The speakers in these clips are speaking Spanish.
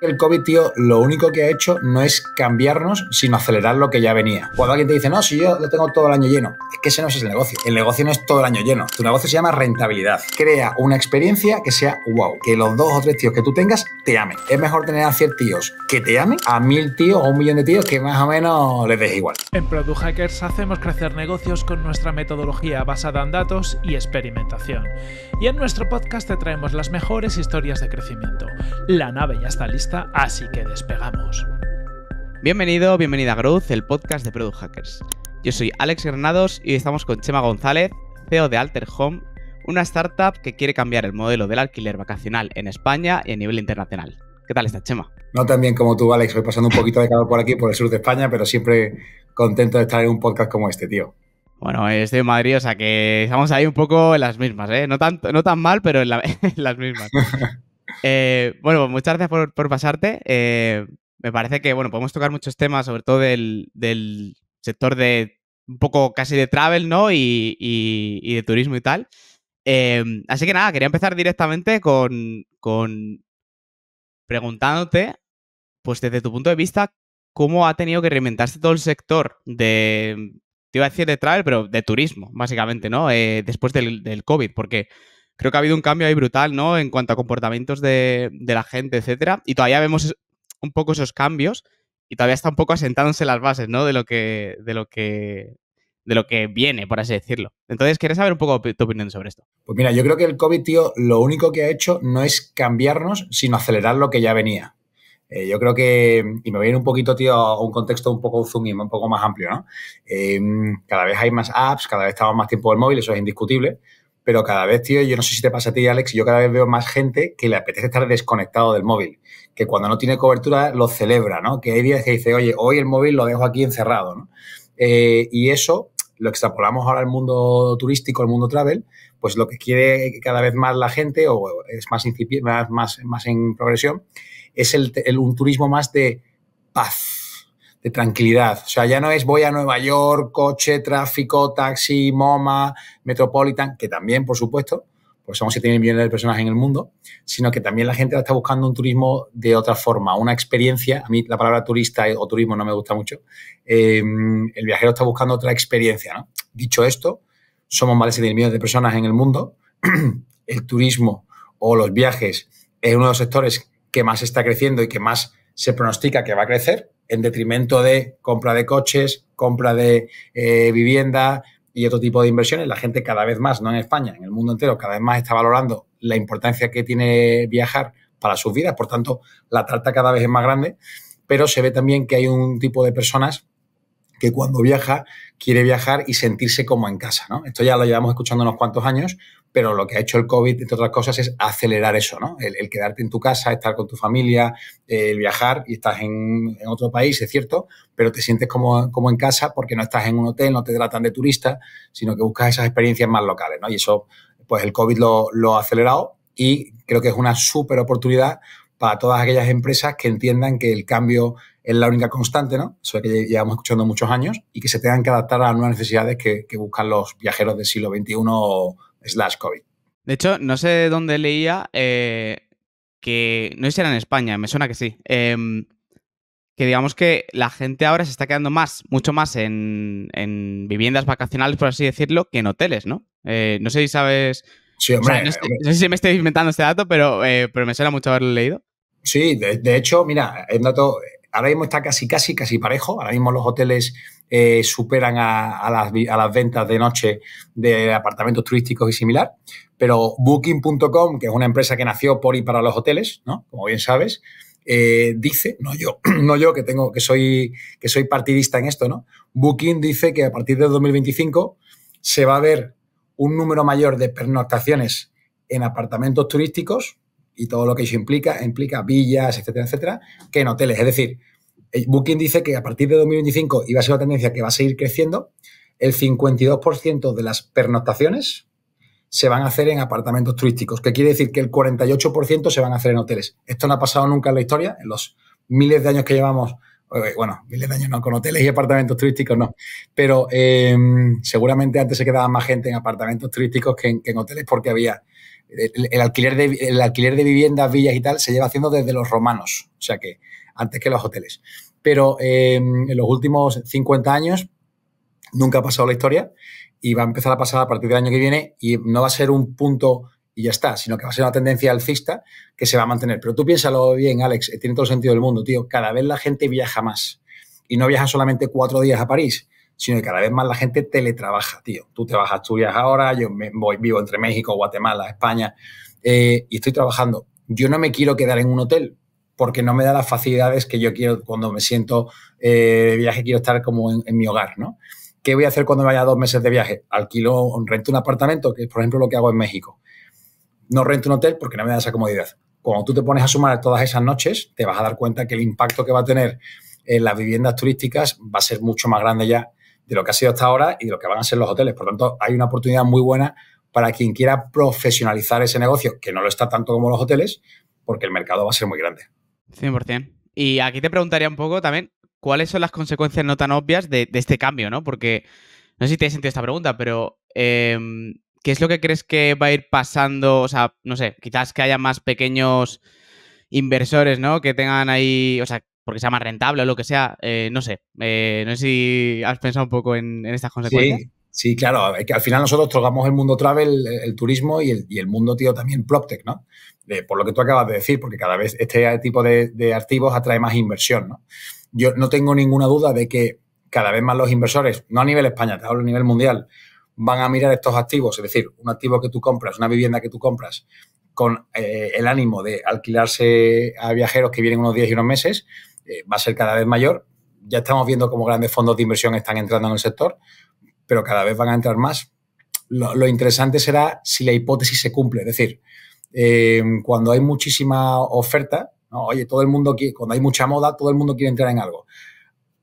El COVID, tío, lo único que ha hecho no es cambiarnos, sino acelerar lo que ya venía. Cuando alguien te dice, no, si yo lo tengo todo el año lleno, es que ese no es el negocio. El negocio no es todo el año lleno. Tu negocio se llama rentabilidad. Crea una experiencia que sea wow, que los dos o tres tíos que tú tengas te amen. Es mejor tener a 100 tíos que te amen a mil tíos o un millón de tíos que más o menos les des igual. En Product Hackers hacemos crecer negocios con nuestra metodología basada en datos y experimentación. Y en nuestro podcast te traemos las mejores historias de crecimiento. La nave ya está lista así que despegamos. Bienvenido, bienvenida a Growth, el podcast de Product Hackers. Yo soy Alex Granados y estamos con Chema González, CEO de Alter Home, una startup que quiere cambiar el modelo del alquiler vacacional en España y a nivel internacional. ¿Qué tal estás, Chema? No tan bien como tú, Alex. Voy pasando un poquito de calor por aquí, por el sur de España, pero siempre contento de estar en un podcast como este, tío. Bueno, estoy en Madrid, o sea que estamos ahí un poco en las mismas, ¿eh? No, tanto, no tan mal, pero en las mismas. Eh, bueno, muchas gracias por, pasarte. Eh, me parece que, bueno, podemos tocar muchos temas, sobre todo del, sector de un poco casi de travel, ¿no? Y, de turismo y tal. Em, así que nada, quería empezar directamente con, preguntándote, pues desde tu punto de vista, cómo ha tenido que reinventarse todo el sector de, te iba a decir de travel, pero de turismo, básicamente, ¿no? Eh, después del, del, COVID, porque creo que ha habido un cambio ahí brutal, ¿no? En cuanto a comportamientos de, la gente, etcétera. Y todavía vemos un poco esos cambios y todavía está un poco asentándose las bases, ¿no? De lo que, de lo que, de lo que viene, por así decirlo. Entonces, ¿quieres saber un poco tu opinión sobre esto. Pues mira, yo creo que el COVID, tío, lo único que ha hecho no es cambiarnos, sino acelerar lo que ya venía. Eh, yo creo que, y me voy a ir un poquito, tío, a un contexto un poco zoom y un poco más amplio, ¿no? Eh, cada vez hay más apps, cada vez estamos más tiempo en el móvil, eso es indiscutible pero cada vez, tío, yo no sé si te pasa a ti, Alex, yo cada vez veo más gente que le apetece estar desconectado del móvil, que cuando no tiene cobertura lo celebra, ¿no? Que hay días que dice, oye, hoy el móvil lo dejo aquí encerrado, ¿no? Eh, y eso lo extrapolamos ahora al mundo turístico, al mundo travel, pues lo que quiere cada vez más la gente, o es más, más, más, más en progresión, es un turismo más de paz, de tranquilidad. O sea, ya no es voy a Nueva York, coche, tráfico, taxi, MoMA, Metropolitan, que también, por supuesto, pues somos 7 millones de personas en el mundo, sino que también la gente está buscando un turismo de otra forma, una experiencia. A mí la palabra turista o turismo no me gusta mucho. Eh, el viajero está buscando otra experiencia. ¿no? Dicho esto, somos más de 7 millones de personas en el mundo. el turismo o los viajes es uno de los sectores que más está creciendo y que más se pronostica que va a crecer en detrimento de compra de coches, compra de eh, vivienda y otro tipo de inversiones. La gente cada vez más, no en España, en el mundo entero, cada vez más está valorando la importancia que tiene viajar para sus vidas. Por tanto, la tarta cada vez es más grande, pero se ve también que hay un tipo de personas que cuando viaja quiere viajar y sentirse como en casa. ¿no? Esto ya lo llevamos escuchando unos cuantos años, pero lo que ha hecho el COVID, entre otras cosas, es acelerar eso, ¿no? El, quedarte en tu casa, estar con tu familia, el viajar y estás en, otro país, es cierto, pero te sientes como, en casa porque no estás en un hotel, no te tratan de turista, sino que buscas esas experiencias más locales, ¿no? Y eso, pues el COVID lo, lo ha acelerado y creo que es una súper oportunidad para todas aquellas empresas que entiendan que el cambio es la única constante, ¿no? Eso es que llevamos escuchando muchos años y que se tengan que adaptar a las nuevas necesidades que, que buscan los viajeros del siglo XXI slash COVID. De hecho, no sé dónde leía eh, que, no sé si era en España, me suena que sí, em, que digamos que la gente ahora se está quedando más, mucho más en, viviendas vacacionales, por así decirlo, que en hoteles, ¿no? Eh, no sé si sabes... no, sé si me estoy inventando este dato, eh, pero, me suena mucho haberlo leído. Sí, de, de hecho, mira, es un dato ahora mismo está casi, casi, casi parejo. Ahora mismo los hoteles eh, superan a, las, ventas de noche de apartamentos turísticos y similar. Pero Booking.com, que es una empresa que nació por y para los hoteles, ¿no? Como bien sabes, eh, dice, no yo, no yo que tengo, que soy, que soy partidista en esto, ¿no? Booking dice que a partir de 2025 se va a ver un número mayor de pernoctaciones en apartamentos turísticos y todo lo que eso implica, implica villas, etcétera, etcétera, que en hoteles. Es decir, Booking dice que a partir de 2025 iba a ser una tendencia que va a seguir creciendo. El 52% de las pernoctaciones se van a hacer en apartamentos turísticos, que quiere decir que el 48% se van a hacer en hoteles. Esto no ha pasado nunca en la historia, en los miles de años que llevamos, eh, bueno, miles de años no, con hoteles y apartamentos turísticos no, pero eh, seguramente antes se quedaba más gente en apartamentos turísticos que en hoteles porque había el, alquiler de, el alquiler de viviendas, villas y tal se lleva haciendo desde los romanos, o sea que antes que los hoteles. Pero em, en los últimos 50 años nunca ha pasado la historia y va a empezar a pasar a partir del año que viene y no va a ser un punto y ya está, sino que va a ser una tendencia alcista que se va a mantener. Pero tú piénsalo bien, Alex, eh, tiene todo el sentido del mundo, tío. Cada vez la gente viaja más y no viaja solamente cuatro días a París, sino que cada vez más la gente teletrabaja, tío. Tú te vas a Asturias ahora, yo me voy, vivo entre México, Guatemala, España, eh, y estoy trabajando. Yo no me quiero quedar en un hotel porque no me da las facilidades que yo quiero cuando me siento eh, de viaje, quiero estar como en, mi hogar, ¿no? ¿Qué voy a hacer cuando me vaya dos meses de viaje? Alquilo, rento un apartamento, que es, por ejemplo, lo que hago en México. No rento un hotel porque no me da esa comodidad. Cuando tú te pones a sumar todas esas noches, te vas a dar cuenta que el impacto que va a tener en eh, las viviendas turísticas va a ser mucho más grande ya de lo que ha sido hasta ahora y de lo que van a ser los hoteles. Por lo tanto, hay una oportunidad muy buena para quien quiera profesionalizar ese negocio, que no lo está tanto como los hoteles, porque el mercado va a ser muy grande. 100%. Y aquí te preguntaría un poco también cuáles son las consecuencias no tan obvias de, este cambio, ¿no? Porque no sé si te he sentido esta pregunta, pero em, ¿qué es lo que crees que va a ir pasando? O sea, no sé, quizás que haya más pequeños inversores, ¿no? Que tengan ahí, o sea, porque sea más rentable o lo que sea, eh, no sé. Eh, no sé si has pensado un poco en, estas consecuencias. Sí. claro, que al final nosotros tocamos el mundo travel, el, turismo y el, mundo, tío, también PropTech, ¿no? Eh, por lo que tú acabas de decir, porque cada vez este tipo de, activos atrae más inversión, ¿no? Yo no tengo ninguna duda de que cada vez más los inversores, no a nivel España, te hablo a nivel mundial, van a mirar estos activos, es decir, un activo que tú compras, una vivienda que tú compras, con el ánimo de alquilarse a viajeros que vienen unos días y unos meses, eh, va a ser cada vez mayor. Ya estamos viendo cómo grandes fondos de inversión están entrando en el sector, pero cada vez van a entrar más. Lo, interesante será si la hipótesis se cumple. Es decir, eh, cuando hay muchísima oferta, oye, todo el mundo cuando hay mucha moda, todo el mundo quiere entrar en algo.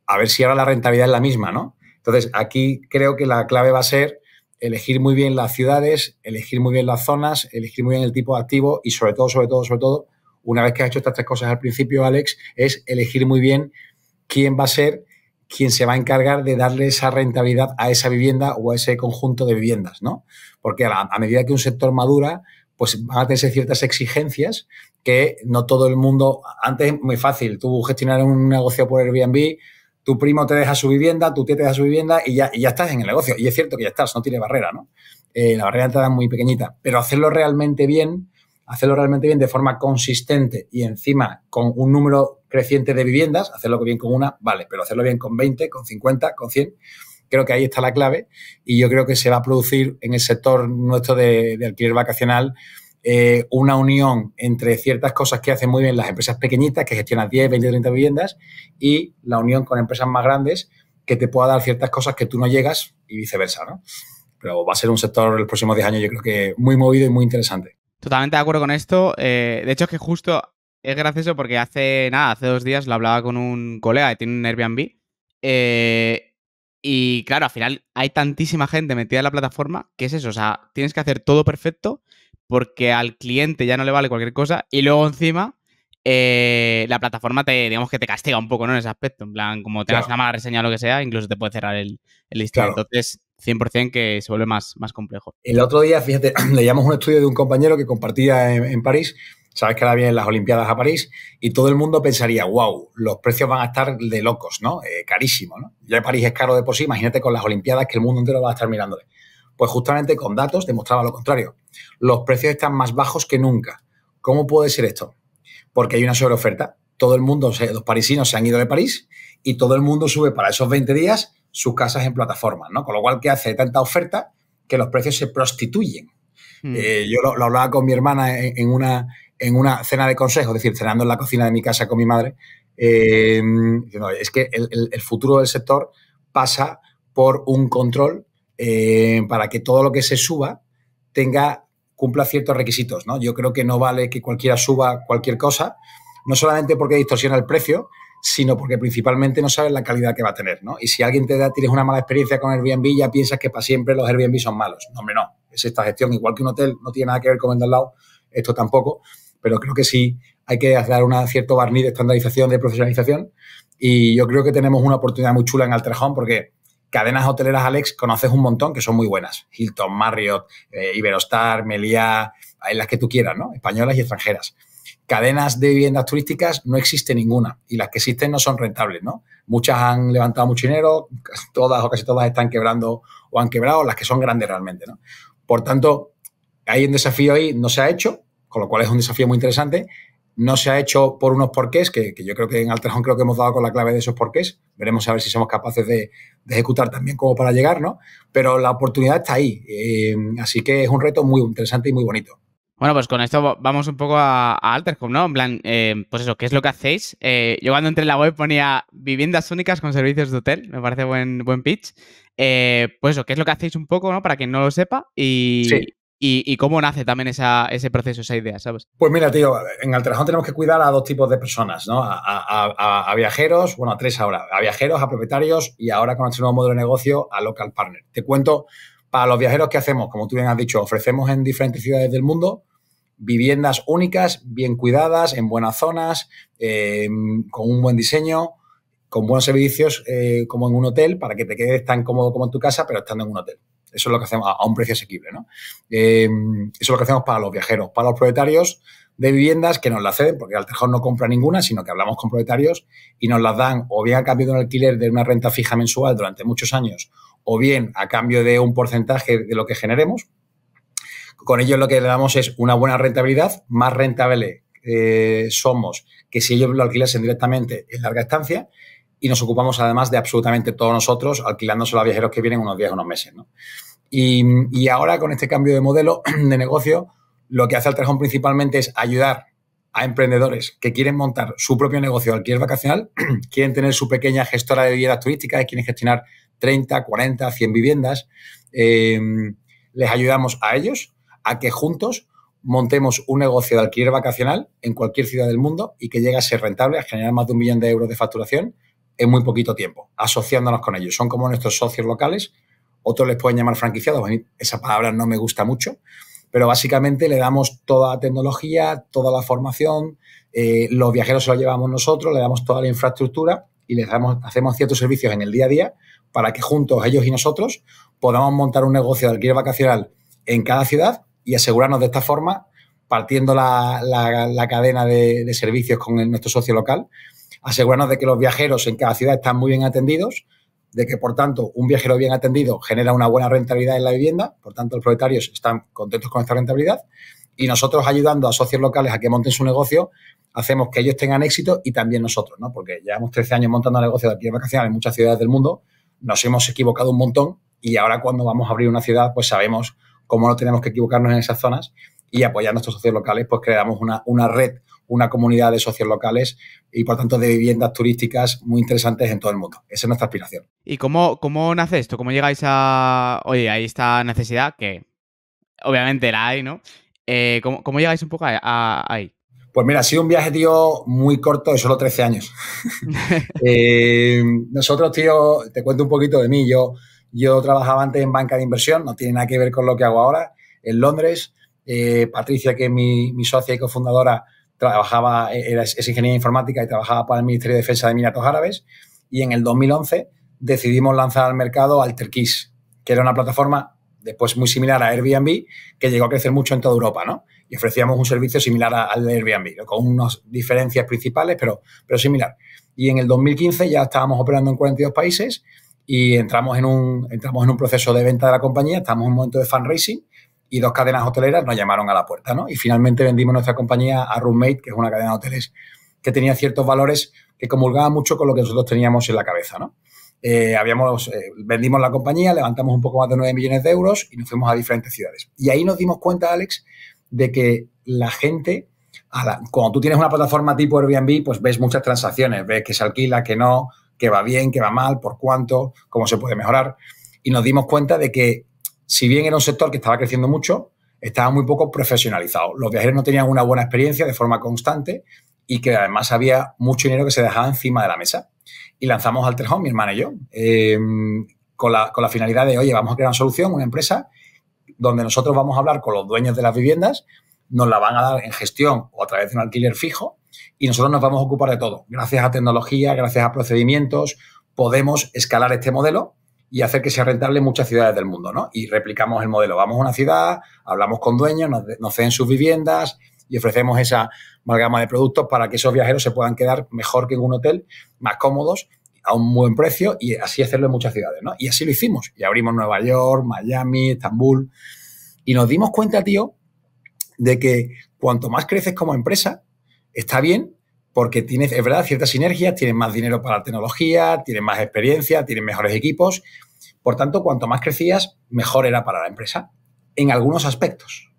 A ver si ahora la rentabilidad es la misma, ¿no? Entonces, aquí creo que la clave va a ser elegir muy bien las ciudades, elegir muy bien las zonas, elegir muy bien el tipo de activo y sobre todo, sobre todo, sobre todo, una vez que has hecho estas tres cosas al principio, Alex, es elegir muy bien quién va a ser quien se va a encargar de darle esa rentabilidad a esa vivienda o a ese conjunto de viviendas, ¿no? Porque a, medida que un sector madura, pues van a tener ciertas exigencias que no todo el mundo, antes es muy fácil, tú gestionar un negocio por Airbnb, tu primo te deja su vivienda, tu tía te deja su vivienda y ya, estás en el negocio. Y es cierto que ya estás, no tiene barrera, ¿no? Eh, la barrera te da muy pequeñita, pero hacerlo realmente bien hacerlo realmente bien de forma consistente y encima con un número creciente de viviendas, hacerlo bien con una, vale, pero hacerlo bien con 20, con 50, con 100, creo que ahí está la clave y yo creo que se va a producir en el sector nuestro de, alquiler vacacional eh, una unión entre ciertas cosas que hacen muy bien las empresas pequeñitas que gestionan 10, 20, 30 viviendas y la unión con empresas más grandes que te pueda dar ciertas cosas que tú no llegas y viceversa, ¿no? Pero va a ser un sector en los próximos 10 años yo creo que muy movido y muy interesante. Totalmente de acuerdo con esto. Eh, de hecho, es que justo es gracioso porque hace nada, hace dos días lo hablaba con un colega que tiene un Airbnb. Eh, y claro, al final hay tantísima gente metida en la plataforma que es eso. O sea, tienes que hacer todo perfecto porque al cliente ya no le vale cualquier cosa. Y luego encima, eh, la plataforma te, digamos que te castiga un poco, En ese aspecto. En plan, como te das una mala reseña o lo que sea, incluso te puede cerrar el, el listado. Entonces, 100% que se vuelve más, complejo. El otro día, fíjate, leíamos un estudio de un compañero que compartía en, París. Sabes que ahora vienen las Olimpiadas a París y todo el mundo pensaría, wow, los precios van a estar de locos, ¿no? Eh, carísimo, Ya París es caro de por sí, imagínate con las Olimpiadas que el mundo entero va a estar mirándole. Pues justamente con datos demostraba lo contrario. Los precios están más bajos que nunca. ¿Cómo puede ser esto? Porque hay una sobreoferta. Todo el mundo, los parisinos se han ido de París y todo el mundo sube para esos 20 días sus casas en plataformas, ¿no? Con lo cual que hace tanta oferta que los precios se prostituyen. Hmm. Eh, yo lo, hablaba con mi hermana en, una, en una cena de consejo, es decir, cenando en la cocina de mi casa con mi madre, eh, es que el, futuro del sector pasa por un control eh, para que todo lo que se suba tenga cumpla ciertos requisitos. ¿no? Yo creo que no vale que cualquiera suba cualquier cosa, no solamente porque distorsiona el precio, sino porque principalmente no sabes la calidad que va a tener, ¿no? Y si alguien te da, tienes una mala experiencia con Airbnb, ya piensas que para siempre los Airbnb son malos. No, hombre, no. Es esta gestión. Igual que un hotel no tiene nada que ver con el de al lado, esto tampoco. Pero creo que sí hay que dar un cierto barniz de estandarización, de profesionalización. Y yo creo que tenemos una oportunidad muy chula en Altrejón porque cadenas hoteleras, Alex, conoces un montón que son muy buenas. Hilton, Marriott, eh, Iberostar, Meliá, las que tú quieras, ¿no? Españolas y extranjeras cadenas de viviendas turísticas no existe ninguna y las que existen no son rentables, ¿no? Muchas han levantado mucho dinero, todas o casi todas están quebrando o han quebrado, las que son grandes realmente, ¿no? Por tanto, hay un desafío ahí, no se ha hecho, con lo cual es un desafío muy interesante. No se ha hecho por unos porqués, que, yo creo que en Altrajón creo que hemos dado con la clave de esos porqués. Veremos a ver si somos capaces de, ejecutar también como para llegar, ¿no? Pero la oportunidad está ahí. Eh, así que es un reto muy interesante y muy bonito. Bueno, pues con esto vamos un poco a, Altercom, ¿no? En plan, eh, pues eso, ¿qué es lo que hacéis? Eh, yo cuando entré en la web ponía viviendas únicas con servicios de hotel, me parece buen, buen pitch. Eh, pues eso, ¿qué es lo que hacéis un poco, ¿no? Para quien no lo sepa y, y, cómo nace también ese proceso, esa idea, ¿sabes? Pues mira, tío, en Altercom tenemos que cuidar a dos tipos de personas, ¿no? A, viajeros, bueno, a tres ahora, a viajeros, a propietarios y ahora con el este nuevo modelo de negocio a local partner. Te cuento para los viajeros, que hacemos? Como tú bien has dicho, ofrecemos en diferentes ciudades del mundo viviendas únicas, bien cuidadas, en buenas zonas, eh, con un buen diseño, con buenos servicios eh, como en un hotel, para que te quedes tan cómodo como en tu casa, pero estando en un hotel. Eso es lo que hacemos a un precio asequible, ¿no? Eh, eso es lo que hacemos para los viajeros. Para los propietarios de viviendas que nos la ceden, porque Altejón no compra ninguna, sino que hablamos con propietarios y nos las dan o bien a cambio de un alquiler de una renta fija mensual durante muchos años o bien a cambio de un porcentaje de lo que generemos. Con ello lo que le damos es una buena rentabilidad, más rentable eh, somos que si ellos lo alquilasen directamente en larga estancia y nos ocupamos además de absolutamente todos nosotros alquilándoselo a viajeros que vienen unos días, unos meses. Y, ahora con este cambio de modelo de negocio, lo que hace trajón principalmente es ayudar a emprendedores que quieren montar su propio negocio de alquiler vacacional, quieren tener su pequeña gestora de viviendas turísticas, quieren gestionar 30, 40, 100 viviendas. Em, les ayudamos a ellos a que juntos montemos un negocio de alquiler vacacional en cualquier ciudad del mundo y que llegue a ser rentable, a generar más de un millón de euros de facturación en muy poquito tiempo, asociándonos con ellos. Son como nuestros socios locales, otros les pueden llamar franquiciados, esa palabra no me gusta mucho, pero básicamente le damos toda la tecnología, toda la formación, eh, los viajeros se los llevamos nosotros, le damos toda la infraestructura y les damos, hacemos ciertos servicios en el día a día para que juntos, ellos y nosotros, podamos montar un negocio de alquiler vacacional en cada ciudad y asegurarnos de esta forma, partiendo la, cadena de, servicios con nuestro socio local, asegurarnos de que los viajeros en cada ciudad están muy bien atendidos, de que, por tanto, un viajero bien atendido genera una buena rentabilidad en la vivienda, por tanto, los propietarios están contentos con esta rentabilidad, y nosotros ayudando a socios locales a que monten su negocio, hacemos que ellos tengan éxito y también nosotros, ¿no? Porque llevamos 13 años montando negocios de alquiler vacacional en muchas ciudades del mundo, nos hemos equivocado un montón y ahora cuando vamos a abrir una ciudad, pues sabemos cómo no tenemos que equivocarnos en esas zonas y apoyando a nuestros socios locales, pues creamos una, red, una comunidad de socios locales y por tanto de viviendas turísticas muy interesantes en todo el mundo. Esa es nuestra aspiración. ¿Y cómo, cómo nace esto? ¿Cómo llegáis a, oye, a esta necesidad que obviamente la hay, ¿no? Eh, ¿cómo, llegáis un poco a, ahí? Pues mira, ha sido un viaje, tío, muy corto de solo 13 años. Eh, nosotros, tío, te cuento un poquito de mí. Yo, trabajaba antes en banca de inversión, no tiene nada que ver con lo que hago ahora, en Londres. Eh, Patricia, que es mi, socia y cofundadora, trabajaba, es ingeniera informática y trabajaba para el Ministerio de Defensa de Emiratos Árabes. Y en el 2011 decidimos lanzar al mercado AlterKiss, que era una plataforma después muy similar a Airbnb, que llegó a crecer mucho en toda Europa, ¿no? y ofrecíamos un servicio similar al de Airbnb, con unas diferencias principales, pero, pero similar. Y en el 2015 ya estábamos operando en 42 países y entramos en un, entramos en un proceso de venta de la compañía, estamos en un momento de fundraising y dos cadenas hoteleras nos llamaron a la puerta, ¿no? Y finalmente vendimos nuestra compañía a Roommate, que es una cadena de hoteles que tenía ciertos valores que comulgaban mucho con lo que nosotros teníamos en la cabeza, ¿no? Eh, habíamos, eh, vendimos la compañía, levantamos un poco más de 9 millones de euros y nos fuimos a diferentes ciudades. Y ahí nos dimos cuenta, Alex, de que la gente, cuando tú tienes una plataforma tipo Airbnb, pues ves muchas transacciones, ves que se alquila, que no, que va bien, que va mal, por cuánto, cómo se puede mejorar. Y nos dimos cuenta de que, si bien era un sector que estaba creciendo mucho, estaba muy poco profesionalizado. Los viajeros no tenían una buena experiencia de forma constante y que además había mucho dinero que se dejaba encima de la mesa. Y lanzamos Alter Home, mi hermana y yo, em, con, la, con la finalidad de, oye, vamos a crear una solución, una empresa donde nosotros vamos a hablar con los dueños de las viviendas, nos la van a dar en gestión o a través de un alquiler fijo y nosotros nos vamos a ocupar de todo. Gracias a tecnología, gracias a procedimientos, podemos escalar este modelo y hacer que sea rentable en muchas ciudades del mundo, ¿no? Y replicamos el modelo. Vamos a una ciudad, hablamos con dueños, nos, ceden sus viviendas y ofrecemos esa amalgama de productos para que esos viajeros se puedan quedar mejor que en un hotel, más cómodos a un buen precio y así hacerlo en muchas ciudades, ¿no? Y así lo hicimos. Y abrimos Nueva York, Miami, Estambul. Y nos dimos cuenta, tío, de que cuanto más creces como empresa, está bien, porque tienes, es verdad, ciertas sinergias, tienes más dinero para la tecnología, tienes más experiencia, tienes mejores equipos. Por tanto, cuanto más crecías, mejor era para la empresa, en algunos aspectos.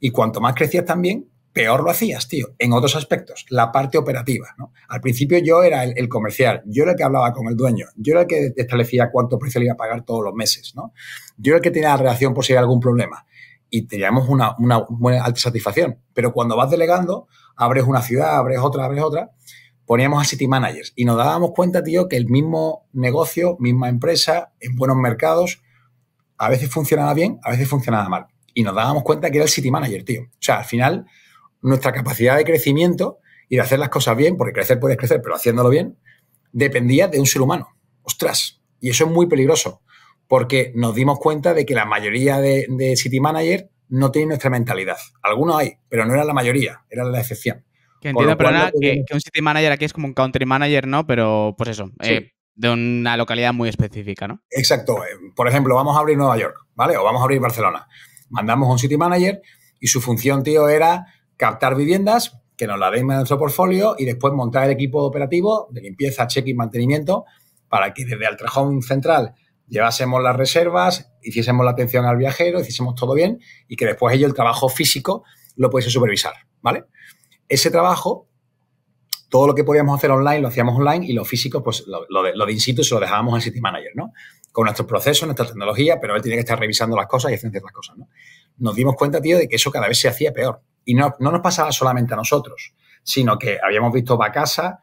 Y cuanto más crecías también, peor lo hacías, tío, en otros aspectos, la parte operativa. ¿no? Al principio yo era el, comercial, yo era el que hablaba con el dueño, yo era el que establecía cuánto precio le iba a pagar todos los meses, ¿no? yo era el que tenía la relación por si había algún problema y teníamos una, una, buena alta satisfacción. Pero cuando vas delegando, abres una ciudad, abres otra, abres otra, poníamos a city managers y nos dábamos cuenta, tío, que el mismo negocio, misma empresa, en buenos mercados, a veces funcionaba bien, a veces funcionaba mal. Y nos dábamos cuenta que era el city manager, tío. O sea, al final nuestra capacidad de crecimiento y de hacer las cosas bien, porque crecer puedes crecer, pero haciéndolo bien, dependía de un ser humano. Ostras, y eso es muy peligroso, porque nos dimos cuenta de que la mayoría de, City Manager no tienen nuestra mentalidad. Algunos hay, pero no era la mayoría, era la excepción. Que entiendo, pero nada, eh, que, un City Manager aquí es como un Country Manager, ¿no? Pero pues eso, eh, de una localidad muy específica, ¿no? Exacto. Eh, por ejemplo, vamos a abrir Nueva York, ¿vale? O vamos a abrir Barcelona. Mandamos a un City Manager y su función, tío, era captar viviendas, que nos la deis en nuestro portfolio y después montar el equipo operativo de limpieza, cheque y mantenimiento para que desde el trajón Central llevásemos las reservas, hiciésemos la atención al viajero, hiciésemos todo bien y que después ello el trabajo físico lo pudiese supervisar, ¿vale? Ese trabajo, todo lo que podíamos hacer online lo hacíamos online y lo físico, pues lo, de, lo de, in situ se lo dejábamos al City Manager, ¿no? Con nuestros procesos, nuestra tecnología, pero él tiene que estar revisando las cosas y haciendo ciertas cosas, ¿no? Nos dimos cuenta, tío, de que eso cada vez se hacía peor. Y no, nos pasaba solamente a nosotros, sino que habíamos visto Bacasa,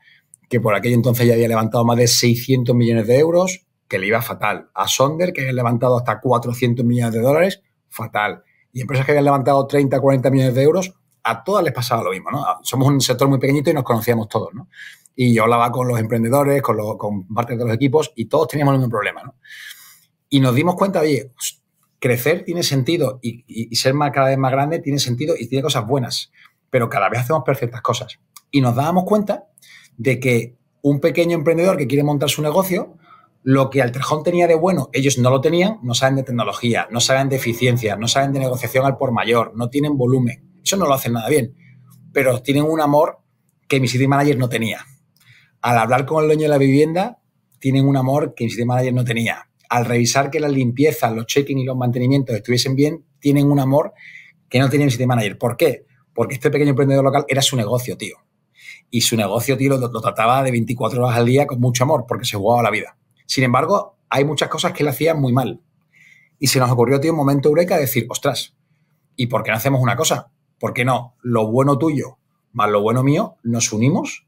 que por aquel entonces ya había levantado más de 600 millones de euros, que le iba fatal. A Sonder, que había levantado hasta 400 millones de dólares, fatal. Y empresas que habían levantado 30, 40 millones de euros, a todas les pasaba lo mismo, ¿no? Somos un sector muy pequeñito y nos conocíamos todos, ¿no? Y yo hablaba con los emprendedores, con, los, con parte de los equipos y todos teníamos el mismo problema, ¿no? Y nos dimos cuenta, de crecer tiene sentido y, ser cada vez más grande tiene sentido y tiene cosas buenas, pero cada vez hacemos perfectas cosas. Y nos dábamos cuenta de que un pequeño emprendedor que quiere montar su negocio, lo que Trejón tenía de bueno, ellos no lo tenían, no saben de tecnología, no saben de eficiencia, no saben de negociación al por mayor, no tienen volumen. Eso no lo hacen nada bien, pero tienen un amor que mi city manager no tenía. Al hablar con el dueño de la vivienda, tienen un amor que mi city manager no tenía al revisar que la limpieza, los checking y los mantenimientos estuviesen bien, tienen un amor que no el sistema Manager. ¿Por qué? Porque este pequeño emprendedor local era su negocio, tío. Y su negocio, tío, lo, trataba de 24 horas al día con mucho amor, porque se jugaba la vida. Sin embargo, hay muchas cosas que él hacía muy mal. Y se nos ocurrió, tío, un momento eureka de decir, ostras, ¿y por qué no hacemos una cosa? ¿Por qué no? Lo bueno tuyo más lo bueno mío, nos unimos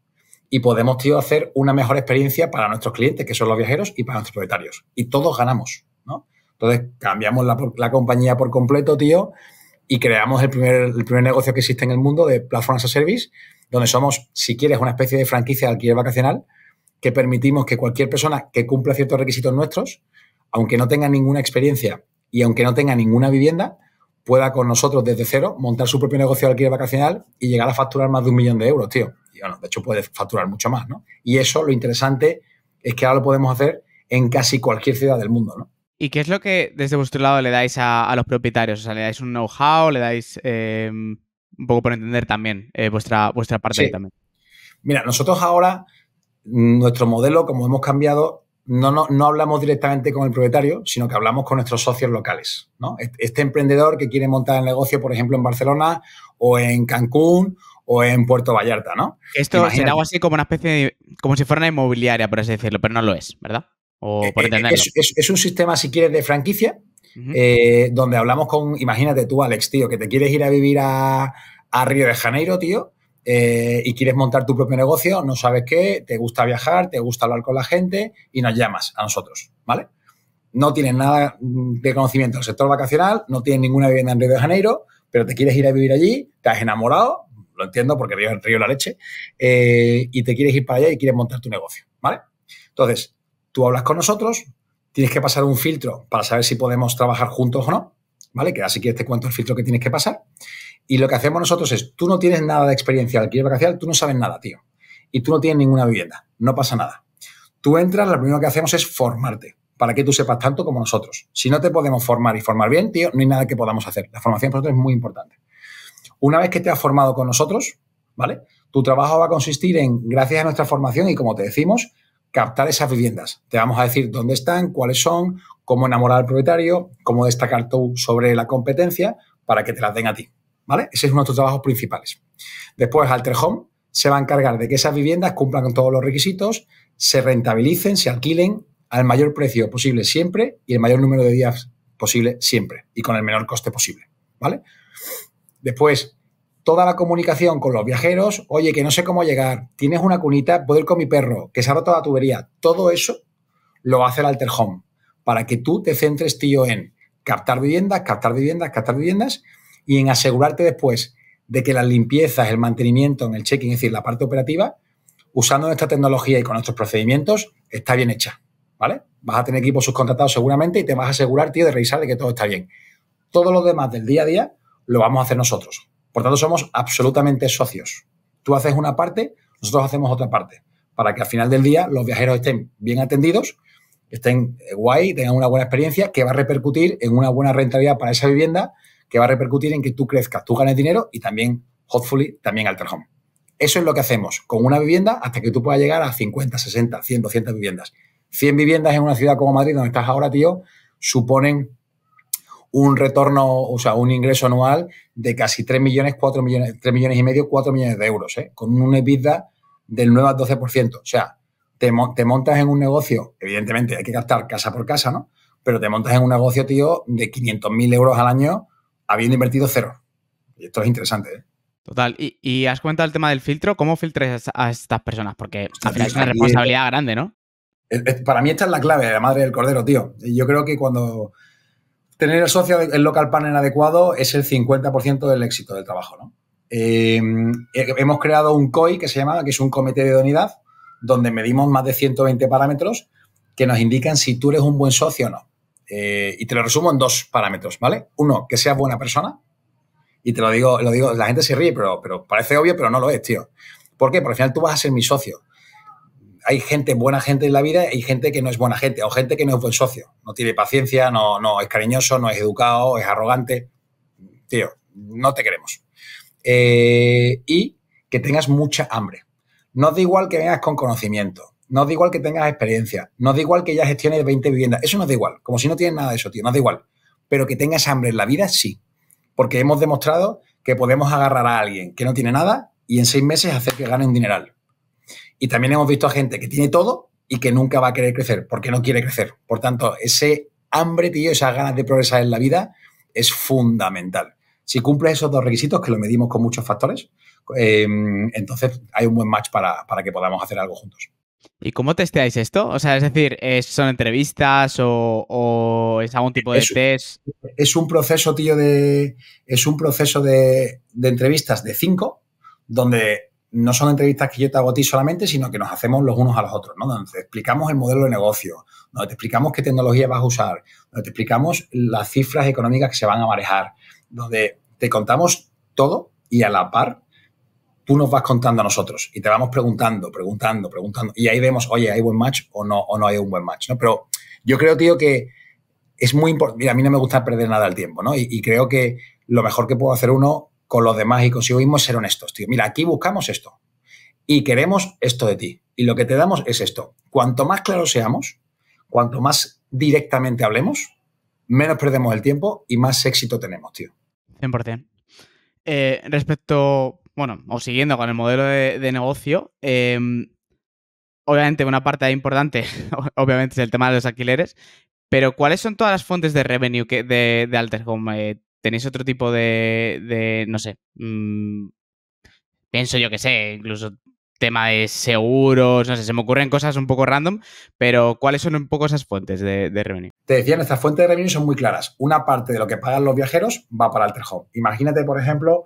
y podemos, tío, hacer una mejor experiencia para nuestros clientes, que son los viajeros, y para nuestros propietarios. Y todos ganamos, ¿no? Entonces, cambiamos la, compañía por completo, tío, y creamos el primer, el primer negocio que existe en el mundo de plataformas as a Service, donde somos, si quieres, una especie de franquicia de alquiler vacacional que permitimos que cualquier persona que cumpla ciertos requisitos nuestros, aunque no tenga ninguna experiencia y aunque no tenga ninguna vivienda, pueda con nosotros desde cero montar su propio negocio de alquiler vacacional y llegar a facturar más de un millón de euros, tío de hecho puede facturar mucho más, ¿no? Y eso lo interesante es que ahora lo podemos hacer en casi cualquier ciudad del mundo, ¿no? ¿Y qué es lo que desde vuestro lado le dais a, los propietarios? O sea, ¿le dais un know-how? ¿Le dais eh, un poco por entender también eh, vuestra, vuestra parte también? Mira, nosotros ahora, nuestro modelo, como hemos cambiado, no, no, no, hablamos directamente con el propietario, sino que hablamos con nuestros socios locales. ¿no? Este emprendedor que quiere montar el negocio, por ejemplo, en Barcelona o en Cancún o en Puerto Vallarta, ¿no? Esto será algo así como una especie de, como si fuera una inmobiliaria, por así decirlo, pero no lo es, ¿verdad? O eh, por eh, eh, entenderlo. Es, un sistema, si quieres, de franquicia, donde hablamos con, imagínate tú, Alex, tío, que te quieres ir a vivir a, Río de Janeiro, tío, y quieres montar tu propio negocio, no sabes qué, te gusta viajar, te gusta hablar con la gente y nos llamas a nosotros, ¿vale? No tienes nada de conocimiento del sector vacacional, no tienes ninguna vivienda en Río de Janeiro, pero te quieres ir a vivir allí, te has enamorado, lo entiendo porque río, río la leche. Eh, y te quieres ir para allá y quieres montar tu negocio, ¿vale? Entonces, tú hablas con nosotros, tienes que pasar un filtro para saber si podemos trabajar juntos o no, ¿vale? Que así que te cuento el filtro que tienes que pasar. Y lo que hacemos nosotros es, tú no tienes nada de experiencia alquiler vacacional, tú no sabes nada, tío. Y tú no tienes ninguna vivienda, no pasa nada. Tú entras, lo primero que hacemos es formarte para que tú sepas tanto como nosotros. Si no te podemos formar y formar bien, tío, no hay nada que podamos hacer. La formación para nosotros es muy importante. Una vez que te has formado con nosotros, ¿vale? Tu trabajo va a consistir en, gracias a nuestra formación y como te decimos, captar esas viviendas. Te vamos a decir dónde están, cuáles son, cómo enamorar al propietario, cómo destacar tú sobre la competencia para que te las den a ti. ¿Vale? Ese es uno de tus trabajos principales. Después, Alter Home se va a encargar de que esas viviendas cumplan con todos los requisitos, se rentabilicen, se alquilen al mayor precio posible siempre y el mayor número de días posible siempre y con el menor coste posible. ¿Vale? Después, toda la comunicación con los viajeros, oye, que no sé cómo llegar, tienes una cunita, puedo ir con mi perro, que se ha roto la tubería, todo eso lo va a hacer Alter Home, para que tú te centres, tío, en captar viviendas, captar viviendas, captar viviendas y en asegurarte después de que las limpiezas, el mantenimiento, en el checking, es decir, la parte operativa, usando nuestra tecnología y con nuestros procedimientos, está bien hecha, ¿vale? Vas a tener equipos subcontratados seguramente y te vas a asegurar, tío, de revisar de que todo está bien. Todo lo demás del día a día lo vamos a hacer nosotros. Por tanto, somos absolutamente socios. Tú haces una parte, nosotros hacemos otra parte, para que al final del día los viajeros estén bien atendidos, estén guay, tengan una buena experiencia, que va a repercutir en una buena rentabilidad para esa vivienda, que va a repercutir en que tú crezcas, tú ganes dinero y también, hopefully, también alter home. Eso es lo que hacemos con una vivienda hasta que tú puedas llegar a 50, 60, 100, 200 viviendas. 100 viviendas en una ciudad como Madrid, donde estás ahora, tío, suponen un retorno, o sea, un ingreso anual de casi 3 millones, 4 millones, 3 millones y medio, 4 millones de euros, ¿eh? con un EBITDA del 9 al 12%. O sea, te, montas en un negocio, evidentemente hay que gastar casa por casa, ¿no? Pero te montas en un negocio, tío, de 500.000 euros al año habiendo invertido cero. Y esto es interesante, ¿eh? Total. ¿Y, has comentado el tema del filtro? ¿Cómo filtres a estas personas? Porque al final es una responsabilidad grande, ¿no? Para mí esta es la clave, la madre del cordero, tío. yo creo que cuando tener el socio, el local panel adecuado es el 50% del éxito del trabajo, ¿no? Eh, hemos creado un COI que se llama, que es un comité de unidad, donde medimos más de 120 parámetros que nos indican si tú eres un buen socio o no. Eh, y te lo resumo en dos parámetros, ¿vale? Uno, que seas buena persona. Y te lo digo, lo digo, la gente se ríe, pero, pero parece obvio, pero no lo es, tío. ¿Por qué? Porque al final tú vas a ser mi socio hay gente, buena gente en la vida, y gente que no es buena gente, o gente que no es buen socio, no tiene paciencia, no, es cariñoso, no es educado, es arrogante. Tío, no te queremos. Eh, y que tengas mucha hambre. No da igual que vengas con conocimiento, no da igual que tengas experiencia, no da igual que ya gestiones 20 viviendas, eso no da igual, como si no tienes nada de eso, tío, no da igual. Pero que tengas hambre en la vida, sí. Porque hemos demostrado que podemos agarrar a alguien que no tiene nada y en seis meses hacer que gane un dineral. Y también hemos visto a gente que tiene todo y que nunca va a querer crecer porque no quiere crecer. Por tanto, ese hambre, tío, esas ganas de progresar en la vida es fundamental. Si cumples esos dos requisitos, que lo medimos con muchos factores, em, entonces hay un buen match para, que podamos hacer algo juntos. ¿Y cómo testeáis esto? O sea, es decir, ¿son entrevistas o, es algún tipo de test? Es un proceso, tío, de. Es un proceso de entrevistas de cinco, donde no son entrevistas que yo te hago a ti solamente, sino que nos hacemos los unos a los otros, ¿no? Donde te explicamos el modelo de negocio, donde te explicamos qué tecnología vas a usar, donde te explicamos las cifras económicas que se van a manejar, donde te contamos todo y a la par tú nos vas contando a nosotros y te vamos preguntando, preguntando, preguntando. Y ahí vemos, oye, ¿hay buen match o no, o no hay un buen match? ¿no? Pero yo creo, tío, que es muy importante. Mira, a mí no me gusta perder nada el tiempo, ¿no? Y, y creo que lo mejor que puedo hacer uno con los demás y consigo mismo ser honestos, tío. Mira, aquí buscamos esto y queremos esto de ti. Y lo que te damos es esto. Cuanto más claros seamos, cuanto más directamente hablemos, menos perdemos el tiempo y más éxito tenemos, tío. 100%. Eh, respecto, bueno, o siguiendo con el modelo de, negocio, em, obviamente una parte importante, obviamente es el tema de los alquileres, pero ¿cuáles son todas las fuentes de revenue de, de tenéis otro tipo de, no sé, mm, pienso yo que sé, incluso tema de seguros, no sé, se me ocurren cosas un poco random, pero ¿cuáles son un poco esas fuentes de, de revenue? Te decía, nuestras fuentes de revenue son muy claras. Una parte de lo que pagan los viajeros va para el trabajo. Imagínate, por ejemplo,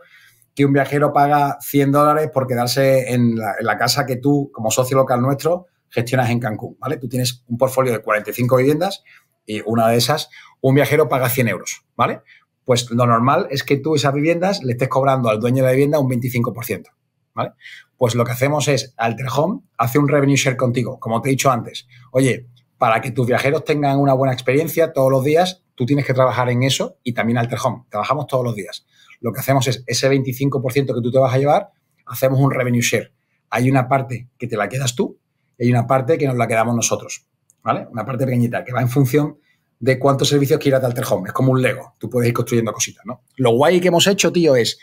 que un viajero paga 100 dólares por quedarse en la, casa que tú, como socio local nuestro, gestionas en Cancún, ¿vale? Tú tienes un portfolio de 45 viviendas y una de esas, un viajero paga 100 euros, ¿vale? pues lo normal es que tú esas viviendas le estés cobrando al dueño de la vivienda un 25%. ¿Vale? Pues lo que hacemos es, Alter Home hace un revenue share contigo, como te he dicho antes. Oye, para que tus viajeros tengan una buena experiencia todos los días, tú tienes que trabajar en eso y también al Home. Trabajamos todos los días. Lo que hacemos es, ese 25% que tú te vas a llevar, hacemos un revenue share. Hay una parte que te la quedas tú y hay una parte que nos la quedamos nosotros, ¿vale? Una parte pequeñita que va en función de cuántos servicios quieras de Alter Home. Es como un Lego. Tú puedes ir construyendo cositas, ¿no? Lo guay que hemos hecho, tío, es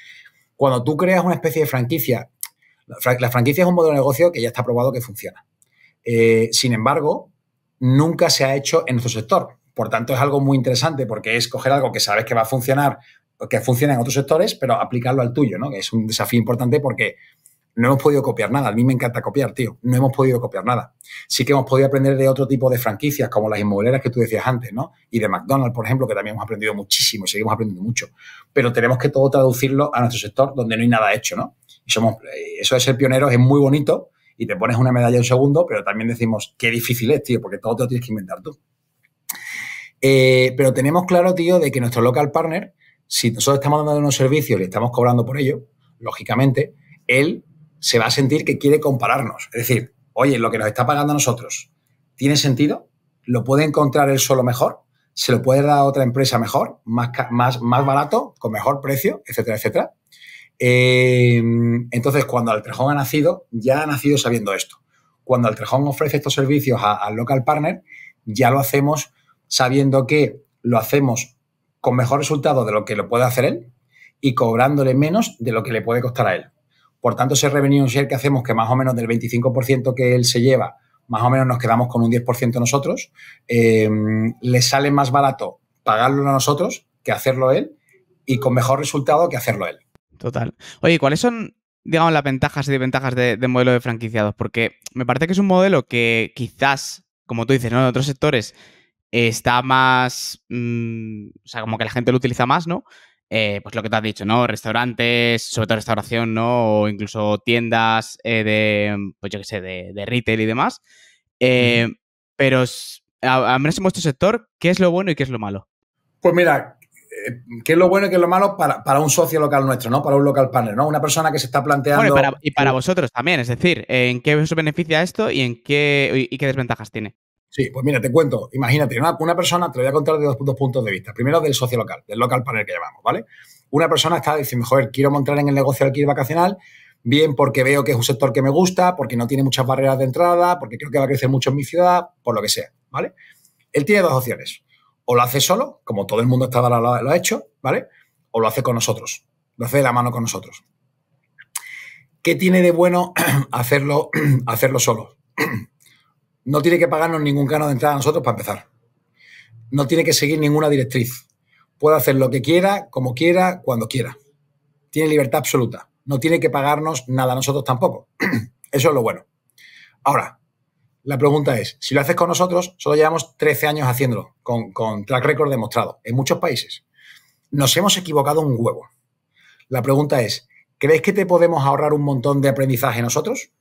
cuando tú creas una especie de franquicia, la franquicia es un modelo de negocio que ya está probado que funciona. Eh, sin embargo, nunca se ha hecho en nuestro sector. Por tanto, es algo muy interesante porque es coger algo que sabes que va a funcionar, que funciona en otros sectores, pero aplicarlo al tuyo, ¿no? Que es un desafío importante porque no hemos podido copiar nada. A mí me encanta copiar, tío. No hemos podido copiar nada. Sí que hemos podido aprender de otro tipo de franquicias, como las inmobiliarias que tú decías antes, ¿no? Y de McDonald's, por ejemplo, que también hemos aprendido muchísimo y seguimos aprendiendo mucho. Pero tenemos que todo traducirlo a nuestro sector donde no hay nada hecho, ¿no? somos, eh, eso de ser pioneros es muy bonito y te pones una medalla en segundo, pero también decimos qué difícil es, tío, porque todo te lo tienes que inventar tú. Eh, pero tenemos claro, tío, de que nuestro local partner, si nosotros estamos dando unos servicios y le estamos cobrando por ello, lógicamente, él se va a sentir que quiere compararnos. Es decir, oye, lo que nos está pagando a nosotros, ¿tiene sentido? ¿Lo puede encontrar él solo mejor? ¿Se lo puede dar a otra empresa mejor, más, más, más barato, con mejor precio, etcétera, etcétera? Eh, entonces, cuando Altrejón ha nacido, ya ha nacido sabiendo esto. Cuando Altrejón ofrece estos servicios al local partner, ya lo hacemos sabiendo que lo hacemos con mejor resultado de lo que lo puede hacer él y cobrándole menos de lo que le puede costar a él. Por tanto, ese revenue share que hacemos, que más o menos del 25% que él se lleva, más o menos nos quedamos con un 10% nosotros, eh, le sale más barato pagarlo a nosotros que hacerlo él y con mejor resultado que hacerlo él. Total. Oye, ¿cuáles son, digamos, las ventajas y desventajas de, de modelo de franquiciados? Porque me parece que es un modelo que quizás, como tú dices, ¿no? en otros sectores eh, está más, mm, o sea, como que la gente lo utiliza más, ¿no? Eh, pues lo que te has dicho, ¿no? Restaurantes, sobre todo restauración, ¿no? O incluso tiendas eh, de, mm, pues yo qué sé, de, retail y demás. Eh, pero al menos en vuestro sector, ¿qué es lo bueno y qué es lo malo? Pues mira, ¿qué es lo bueno y qué es lo malo para, un socio local nuestro, ¿no? Para un local partner, ¿no? Una persona que se está planteando... Bueno, y, para, vosotros también, es decir, ¿en qué os beneficia esto y en qué, y qué desventajas tiene? Sí, pues mira, te cuento. Imagínate, una, persona, te voy a contar de dos, puntos de vista. Primero del socio local, del local el que llamamos, ¿vale? Una persona está diciendo, joder, quiero montar en el negocio de alquiler vacacional, bien porque veo que es un sector que me gusta, porque no tiene muchas barreras de entrada, porque creo que va a crecer mucho en mi ciudad, por lo que sea, ¿vale? Él tiene dos opciones. O lo hace solo, como todo el mundo está lo, lo ha hecho, ¿vale? O lo hace con nosotros, lo hace de la mano con nosotros. ¿Qué tiene de bueno hacerlo, hacerlo solo? No tiene que pagarnos ningún cano de entrada a nosotros para empezar. No tiene que seguir ninguna directriz. Puede hacer lo que quiera, como quiera, cuando quiera. Tiene libertad absoluta. No tiene que pagarnos nada a nosotros tampoco. Eso es lo bueno. Ahora, la pregunta es, si lo haces con nosotros, solo llevamos 13 años haciéndolo, con, con track record demostrado, en muchos países. Nos hemos equivocado un huevo. La pregunta es, ¿crees que te podemos ahorrar un montón de aprendizaje nosotros?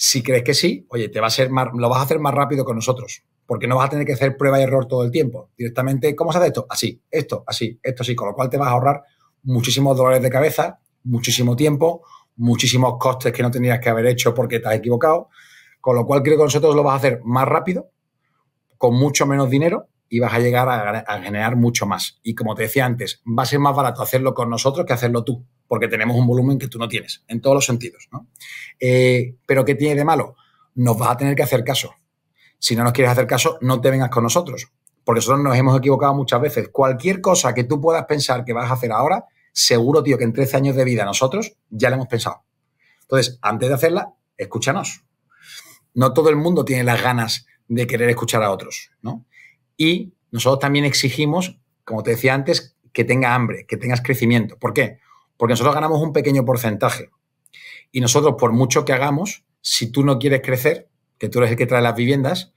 Si crees que sí, oye, te va a ser lo vas a hacer más rápido con nosotros, porque no vas a tener que hacer prueba y error todo el tiempo. Directamente, ¿cómo se hace esto? Así, esto, así, esto así, con lo cual te vas a ahorrar muchísimos dólares de cabeza, muchísimo tiempo, muchísimos costes que no tenías que haber hecho porque te has equivocado, con lo cual creo que nosotros lo vas a hacer más rápido, con mucho menos dinero y vas a llegar a, generar mucho más. Y como te decía antes, va a ser más barato hacerlo con nosotros que hacerlo tú, porque tenemos un volumen que tú no tienes, en todos los sentidos. ¿no? Eh, pero ¿qué tiene de malo? Nos vas a tener que hacer caso. Si no nos quieres hacer caso, no te vengas con nosotros, porque nosotros nos hemos equivocado muchas veces. Cualquier cosa que tú puedas pensar que vas a hacer ahora, seguro, tío, que en 13 años de vida nosotros ya la hemos pensado. Entonces, antes de hacerla, escúchanos. No todo el mundo tiene las ganas de querer escuchar a otros, ¿no? Y nosotros también exigimos, como te decía antes, que tenga hambre, que tengas crecimiento. ¿Por qué? Porque nosotros ganamos un pequeño porcentaje. Y nosotros, por mucho que hagamos, si tú no quieres crecer, que tú eres el que trae las viviendas,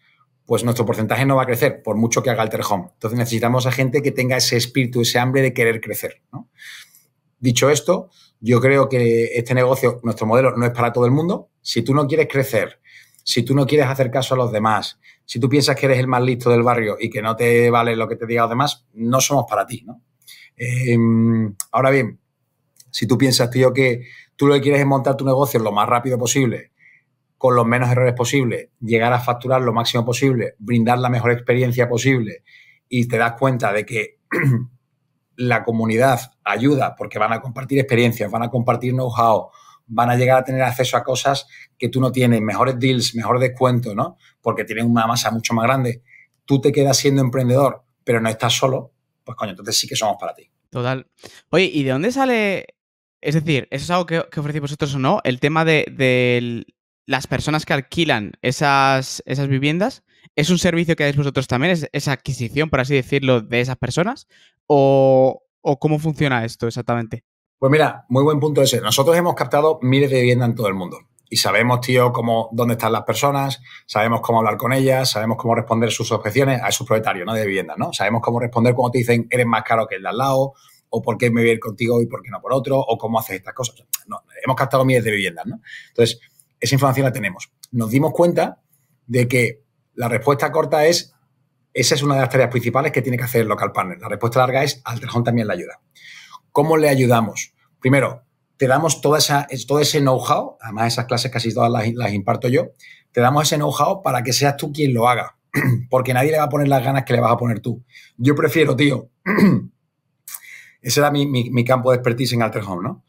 pues nuestro porcentaje no va a crecer, por mucho que haga el Home. Entonces necesitamos a gente que tenga ese espíritu, ese hambre de querer crecer. Dicho esto, yo creo que este negocio, nuestro modelo, no es para todo el mundo. Si tú no quieres crecer si tú no quieres hacer caso a los demás, si tú piensas que eres el más listo del barrio y que no te vale lo que te diga los demás, no somos para ti, ¿no? Em, ahora bien, si tú piensas, tío, que tú lo que quieres es montar tu negocio lo más rápido posible, con los menos errores posibles, llegar a facturar lo máximo posible, brindar la mejor experiencia posible y te das cuenta de que la comunidad ayuda porque van a compartir experiencias, van a compartir know-how, van a llegar a tener acceso a cosas que tú no tienes, mejores deals, mejor descuento, ¿no? Porque tienen una masa mucho más grande. Tú te quedas siendo emprendedor, pero no estás solo, pues coño, entonces sí que somos para ti. Total. Oye, ¿y de dónde sale? Es decir, ¿eso es algo que, ofrecéis vosotros o no? El tema de, las personas que alquilan esas, viviendas. ¿Es un servicio que dais vosotros también? ¿Es esa adquisición, por así decirlo, de esas personas? ¿O, cómo funciona esto exactamente? Pues mira, muy buen punto ese. Nosotros hemos captado miles de viviendas en todo el mundo. Y sabemos, tío, cómo, dónde están las personas, sabemos cómo hablar con ellas, sabemos cómo responder sus objeciones a esos propietarios ¿no? de viviendas, ¿no? Sabemos cómo responder cuando te dicen eres más caro que el de al lado, o por qué me voy a ir contigo y por qué no por otro, o cómo haces estas cosas. no, hemos captado miles de viviendas, ¿no? Entonces, esa información la tenemos. Nos dimos cuenta de que la respuesta corta es, esa es una de las tareas principales que tiene que hacer el local partner. La respuesta larga es, Altrajón también la ayuda. ¿Cómo le ayudamos? Primero, te damos toda esa, todo ese know-how, además esas clases casi todas las, imparto yo, te damos ese know-how para que seas tú quien lo haga, porque nadie le va a poner las ganas que le vas a poner tú. Yo prefiero, tío, ese era mi, campo de expertise en Alter Home, ¿no?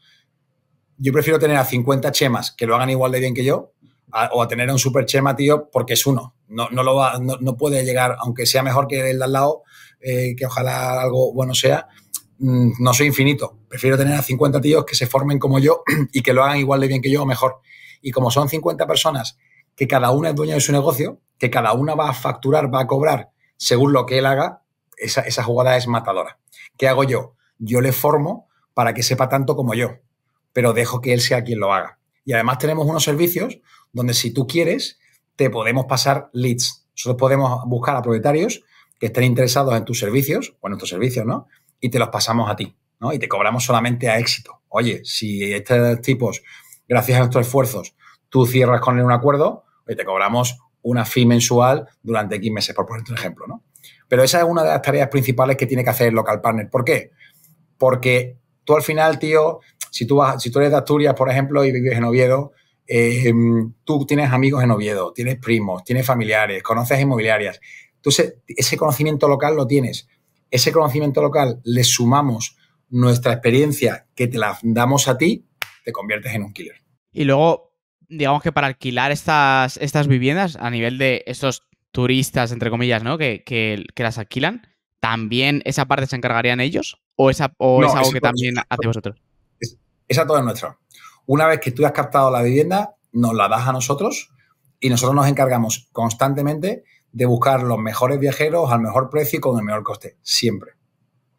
Yo prefiero tener a 50 chemas que lo hagan igual de bien que yo, o a tener a un super chema, tío, porque es uno. No, lo puede llegar, aunque sea mejor que el de al lado, eh, que ojalá algo bueno sea, Mm, no soy infinito. Prefiero tener a 50 tíos que se formen como yo y que lo hagan igual de bien que yo o mejor. Y como son 50 personas que cada una es dueña de su negocio, que cada una va a facturar, va a cobrar según lo que él haga, esa, esa jugada es matadora. ¿Qué hago yo? Yo le formo para que sepa tanto como yo, pero dejo que él sea quien lo haga. Y además tenemos unos servicios donde si tú quieres, te podemos pasar leads. Nosotros podemos buscar a propietarios que estén interesados en tus servicios, o en nuestros servicios, ¿no? y te los pasamos a ti, ¿no? Y te cobramos solamente a éxito. Oye, si estos tipos, gracias a nuestros esfuerzos, tú cierras con él un acuerdo, y te cobramos una fee mensual durante X meses, por ponerte un ejemplo, ¿no? Pero esa es una de las tareas principales que tiene que hacer el local partner. ¿Por qué? Porque tú al final, tío, si tú, vas, si tú eres de Asturias, por ejemplo, y vives en Oviedo, em, tú tienes amigos en Oviedo, tienes primos, tienes familiares, conoces inmobiliarias. Entonces, ese conocimiento local lo tienes ese conocimiento local le sumamos nuestra experiencia que te la damos a ti, te conviertes en un killer. Y luego, digamos que para alquilar estas, estas viviendas a nivel de estos turistas, entre comillas, ¿no? Que, que, las alquilan, ¿también esa parte se encargarían ellos? ¿O, esa, o es algo que también es, hace vosotros? esa toda es nuestra. Una vez que tú has captado la vivienda, nos la das a nosotros y nosotros nos encargamos constantemente de buscar los mejores viajeros al mejor precio y con el mejor coste, siempre.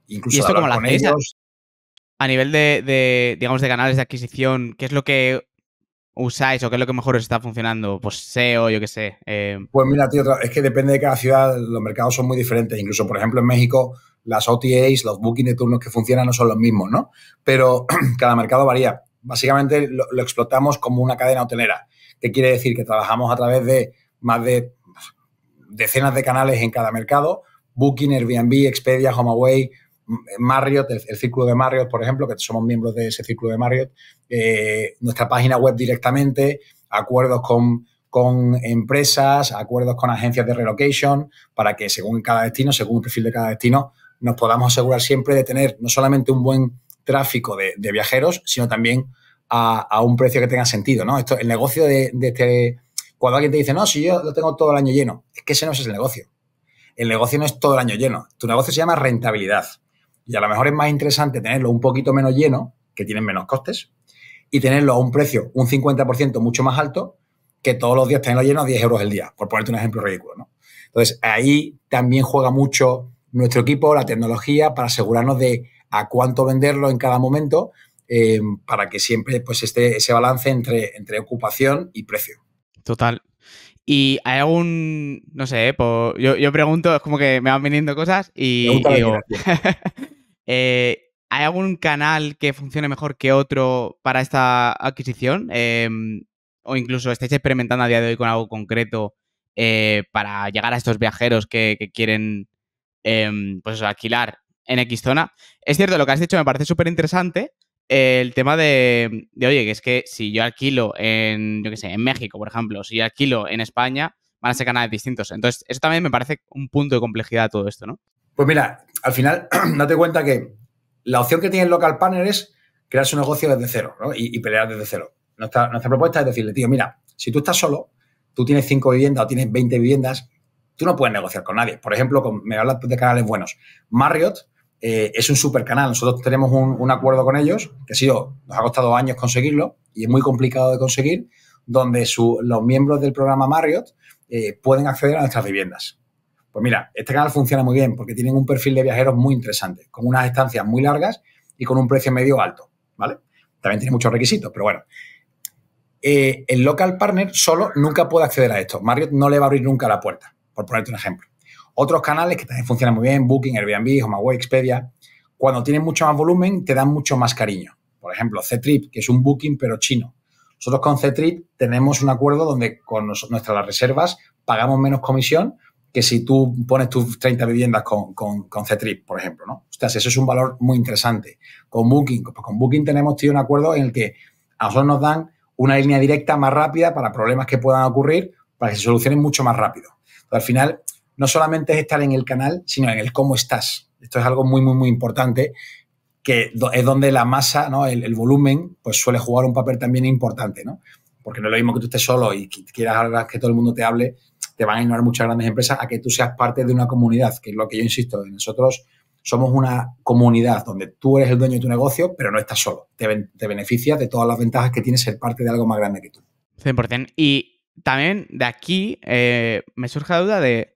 Incluso A nivel de, digamos, de canales de adquisición, ¿qué es lo que usáis o qué es lo que mejor os está funcionando? Pues SEO, yo qué sé. Eh, pues mira, tío, es que depende de cada ciudad, los mercados son muy diferentes. Incluso, por ejemplo, en México, las OTAs, los bookings de turnos que funcionan no son los mismos, ¿no? Pero cada mercado varía. Básicamente lo, explotamos como una cadena hotelera. ¿Qué quiere decir? Que trabajamos a través de más de decenas de canales en cada mercado, Booking, Airbnb, Expedia, HomeAway, Marriott, el, círculo de Marriott, por ejemplo, que somos miembros de ese círculo de Marriott, eh, nuestra página web directamente, acuerdos con, empresas, acuerdos con agencias de relocation, para que según cada destino, según el perfil de cada destino, nos podamos asegurar siempre de tener no solamente un buen tráfico de, viajeros, sino también a, un precio que tenga sentido. ¿no? Esto, el negocio de, de este cuando alguien te dice, no, si yo lo tengo todo el año lleno, es que ese no es el negocio. El negocio no es todo el año lleno. Tu negocio se llama rentabilidad. Y a lo mejor es más interesante tenerlo un poquito menos lleno, que tienen menos costes, y tenerlo a un precio un 50% mucho más alto que todos los días tenerlo lleno a 10 euros el día, por ponerte un ejemplo ridículo. ¿no? Entonces, ahí también juega mucho nuestro equipo, la tecnología, para asegurarnos de a cuánto venderlo en cada momento, eh, para que siempre pues, esté ese balance entre, entre ocupación y precio total. Y hay algún, no sé, yo, pregunto, es como que me van viniendo cosas y, digo, eh, ¿hay algún canal que funcione mejor que otro para esta adquisición? Em, o incluso estáis experimentando a día de hoy con algo concreto eh, para llegar a estos viajeros que, quieren em, pues, alquilar en X zona. Es cierto, lo que has dicho me parece súper interesante el tema de, oye, que es que si yo alquilo en, yo qué sé, en México, por ejemplo, si yo alquilo en España, van a ser canales distintos. Entonces, eso también me parece un punto de complejidad todo esto, ¿no? Pues mira, al final, date cuenta que la opción que tiene el local panel es crear su negocio desde cero ¿no? y, pelear desde cero. Nuestra, propuesta es decirle, tío, mira, si tú estás solo, tú tienes cinco viviendas o tienes 20 viviendas, tú no puedes negociar con nadie. Por ejemplo, me hablas de canales buenos. Marriott eh, es un super canal. Nosotros tenemos un, acuerdo con ellos, que ha sido, nos ha costado años conseguirlo y es muy complicado de conseguir, donde los miembros del programa Marriott eh, pueden acceder a nuestras viviendas. Pues mira, este canal funciona muy bien porque tienen un perfil de viajeros muy interesante, con unas estancias muy largas y con un precio medio alto, ¿vale? También tiene muchos requisitos, pero bueno. Eh, el local partner solo nunca puede acceder a esto. Marriott no le va a abrir nunca la puerta, por ponerte un ejemplo. Otros canales que también funcionan muy bien, Booking, Airbnb, HomeAway, Expedia, cuando tienen mucho más volumen te dan mucho más cariño. Por ejemplo, Ctrip, que es un Booking pero chino. Nosotros con Ctrip tenemos un acuerdo donde con nuestras reservas pagamos menos comisión que si tú pones tus 30 viviendas con, con, Ctrip, por ejemplo, ¿no? sea, eso es un valor muy interesante. Con Booking, pues con Booking tenemos, un acuerdo en el que a nosotros nos dan una línea directa más rápida para problemas que puedan ocurrir, para que se solucionen mucho más rápido. al final, no solamente es estar en el canal, sino en el cómo estás. Esto es algo muy, muy, muy importante, que es donde la masa, ¿no? el, volumen, pues suele jugar un papel también importante, ¿no? Porque no es lo mismo que tú estés solo y quieras que todo el mundo te hable, te van a ignorar muchas grandes empresas, a que tú seas parte de una comunidad, que es lo que yo insisto, nosotros somos una comunidad donde tú eres el dueño de tu negocio, pero no estás solo. Te, beneficia beneficias de todas las ventajas que tienes ser parte de algo más grande que tú. Y también de aquí eh, me surge la duda de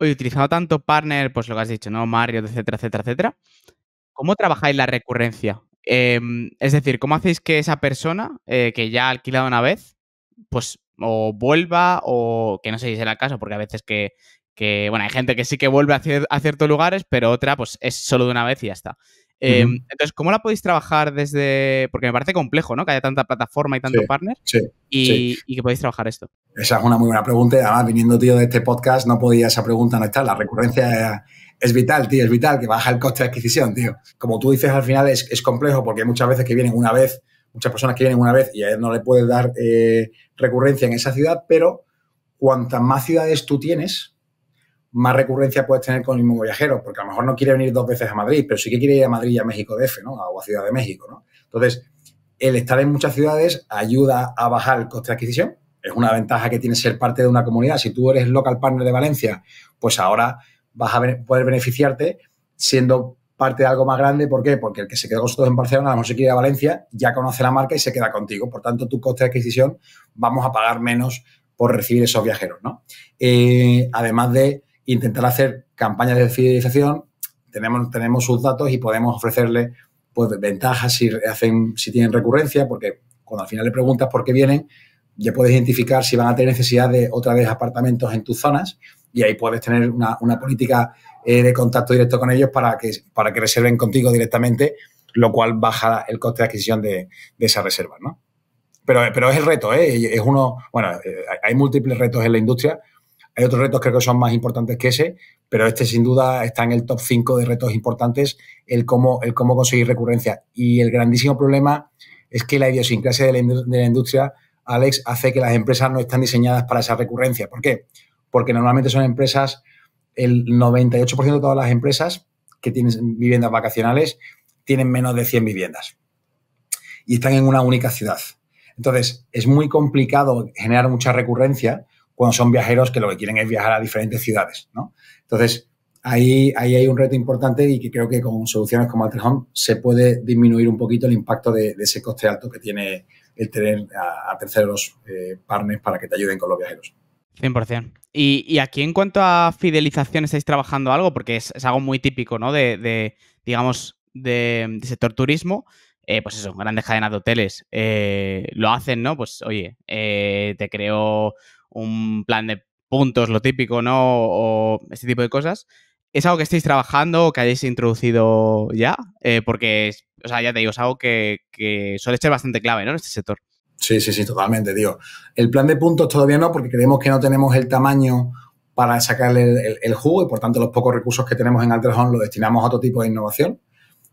Hoy utilizando tanto partner, pues lo que has dicho, ¿no? Mario, etcétera, etcétera, etcétera. ¿Cómo trabajáis la recurrencia? Em, es decir, ¿cómo hacéis que esa persona eh, que ya ha alquilado una vez, pues o vuelva o que no sé si será el caso, porque a veces que, bueno, hay gente que sí que vuelve a, a ciertos lugares, pero otra pues es solo de una vez y ya está. Em, entonces, ¿cómo la podéis trabajar desde...? Porque me parece complejo, ¿no? Que haya tanta plataforma y tanto partner y, que podéis trabajar esto. Esa es una muy buena pregunta además, viniendo, tío, de este podcast, no podía esa pregunta no estar. La recurrencia es, vital, tío, es vital, que baja el coste de adquisición, tío. Como tú dices, al final es, complejo porque hay muchas veces que vienen una vez, muchas personas que vienen una vez y a él no le puedes dar eh, recurrencia en esa ciudad, pero cuantas más ciudades tú tienes, más recurrencia puedes tener con el mismo viajero, porque a lo mejor no quiere venir dos veces a Madrid, pero sí que quiere ir a Madrid y a México DF, ¿no? O a Ciudad de México, ¿no? Entonces, el estar en muchas ciudades ayuda a bajar el coste de adquisición. Es una ventaja que tiene ser parte de una comunidad. Si tú eres local partner de Valencia, pues ahora vas a poder beneficiarte siendo parte de algo más grande. ¿Por qué? Porque el que se queda con nosotros en Barcelona, a lo mejor se quiere ir a Valencia, ya conoce la marca y se queda contigo. Por tanto, tu coste de adquisición vamos a pagar menos por recibir esos viajeros, ¿no? Eh, además de intentar hacer campañas de fidelización, tenemos, tenemos sus datos y podemos ofrecerle pues, ventajas si, hacen, si tienen recurrencia, porque cuando al final le preguntas por qué vienen, ya puedes identificar si van a tener necesidad de otra vez apartamentos en tus zonas y ahí puedes tener una, política eh, de contacto directo con ellos para que, para que reserven contigo directamente, lo cual baja el coste de adquisición de, de esas reservas, ¿no? Pero, pero es el reto, ¿eh? Es uno, bueno, eh, hay múltiples retos en la industria, hay otros retos que creo que son más importantes que ese, pero este sin duda está en el top 5 de retos importantes, el cómo, el cómo conseguir recurrencia. Y el grandísimo problema es que la idiosincrasia de la, de la industria, Alex, hace que las empresas no están diseñadas para esa recurrencia. ¿Por qué? Porque normalmente son empresas, el 98% de todas las empresas que tienen viviendas vacacionales tienen menos de 100 viviendas y están en una única ciudad. Entonces, es muy complicado generar mucha recurrencia cuando son viajeros que lo que quieren es viajar a diferentes ciudades, ¿no? Entonces, ahí, ahí hay un reto importante y que creo que con soluciones como Home se puede disminuir un poquito el impacto de, ese coste alto que tiene el tener a, terceros eh, partners para que te ayuden con los viajeros. 100%. Y, aquí en cuanto a fidelización estáis trabajando algo, porque es, algo muy típico, ¿no? De, digamos, de, sector turismo. Eh, pues eso, grandes cadenas de hoteles eh, lo hacen, ¿no? Pues oye, te creo un plan de puntos, lo típico, ¿no? O este tipo de cosas. ¿Es algo que estáis trabajando o que hayáis introducido ya? Eh, porque, o sea, ya te digo, es algo que, que suele ser bastante clave, ¿no? En este sector. Sí, sí, sí, totalmente, El plan de puntos todavía no, porque creemos que no tenemos el tamaño para sacarle el, el, jugo y por tanto los pocos recursos que tenemos en Alterhome lo destinamos a otro tipo de innovación.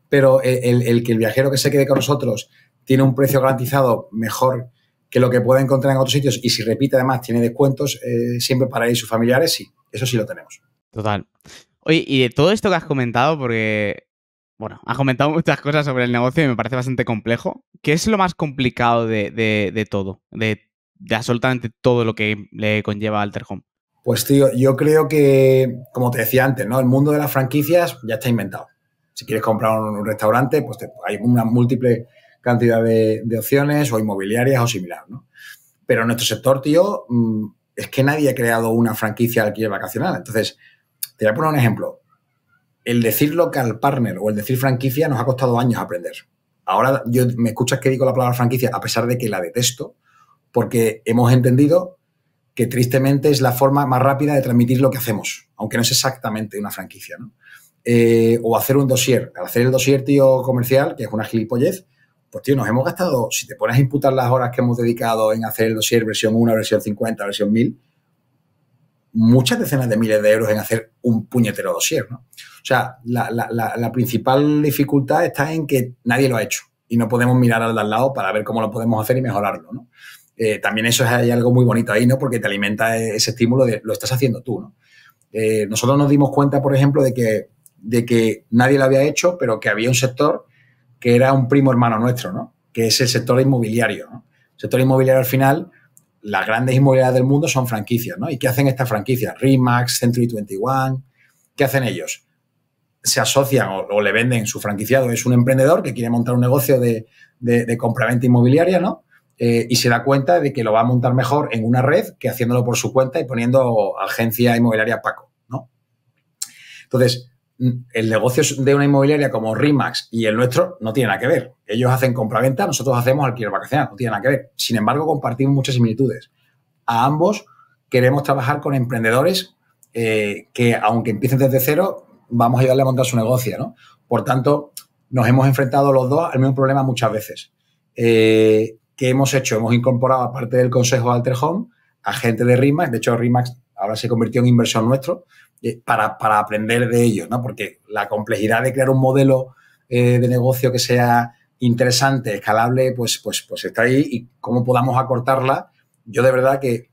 Pero el, el, que el viajero que se quede con nosotros tiene un precio garantizado mejor que lo que pueda encontrar en otros sitios y si repite además tiene descuentos eh, siempre para ir sus familiares, sí, eso sí lo tenemos. Total. Oye, y de todo esto que has comentado, porque, bueno, has comentado muchas cosas sobre el negocio y me parece bastante complejo, ¿qué es lo más complicado de, todo? De, absolutamente todo lo que le conlleva Alter Home. Pues tío, yo creo que, como te decía antes, ¿no? El mundo de las franquicias ya está inventado. Si quieres comprar un restaurante, pues hay una múltiple cantidad de, opciones o inmobiliarias o similar, ¿no? Pero en nuestro sector, tío, mm, es que nadie ha creado una franquicia alquiler vacacional. Entonces, te voy a poner un ejemplo. El decir local partner o el decir franquicia nos ha costado años aprender. Ahora yo me escuchas que digo la palabra franquicia a pesar de que la detesto, porque hemos entendido que tristemente es la forma más rápida de transmitir lo que hacemos, aunque no es exactamente una franquicia, ¿no? Eh, o hacer un dossier. Al hacer el dossier, tío, comercial, que es una gilipollez, pues tío, nos hemos gastado, si te pones a imputar las horas que hemos dedicado en hacer el dossier versión 1, versión 50, versión 1000, muchas decenas de miles de euros en hacer un puñetero dossier, ¿no? O sea, la, principal dificultad está en que nadie lo ha hecho y no podemos mirar al al lado para ver cómo lo podemos hacer y mejorarlo, ¿no? Eh, también eso es hay algo muy bonito ahí, ¿no? Porque te alimenta ese estímulo de lo estás haciendo tú, ¿no? Eh, nosotros nos dimos cuenta, por ejemplo, de que, de que nadie lo había hecho, pero que había un sector que era un primo hermano nuestro, ¿no? Que es el sector inmobiliario. El sector inmobiliario al final, las grandes inmobiliarias del mundo son franquicias, ¿no? ¿Y qué hacen estas franquicias? Remax, Century 21, ¿qué hacen ellos? Se asocian o, le venden su franquiciado, es un emprendedor que quiere montar un negocio de, de, compraventa inmobiliaria, ¿no? Eh, y se da cuenta de que lo va a montar mejor en una red que haciéndolo por su cuenta y poniendo agencia inmobiliaria Paco, ¿no? Entonces, el negocio de una inmobiliaria como RIMAX y el nuestro no tiene nada que ver. Ellos hacen compra-venta, nosotros hacemos alquiler vacacional, no tienen nada que ver. Sin embargo, compartimos muchas similitudes. A ambos queremos trabajar con emprendedores eh, que, aunque empiecen desde cero, vamos a ayudarle a montar su negocio, Por tanto, nos hemos enfrentado los dos al mismo problema muchas veces. Eh, ¿Qué hemos hecho? Hemos incorporado, parte del consejo de Alter Home, a gente de RIMAX. De hecho, RIMAX ahora se convirtió en inversión nuestro, eh, para, aprender de ellos, ¿no? Porque la complejidad de crear un modelo eh, de negocio que sea interesante, escalable, pues, pues, pues está ahí y cómo podamos acortarla. Yo de verdad que,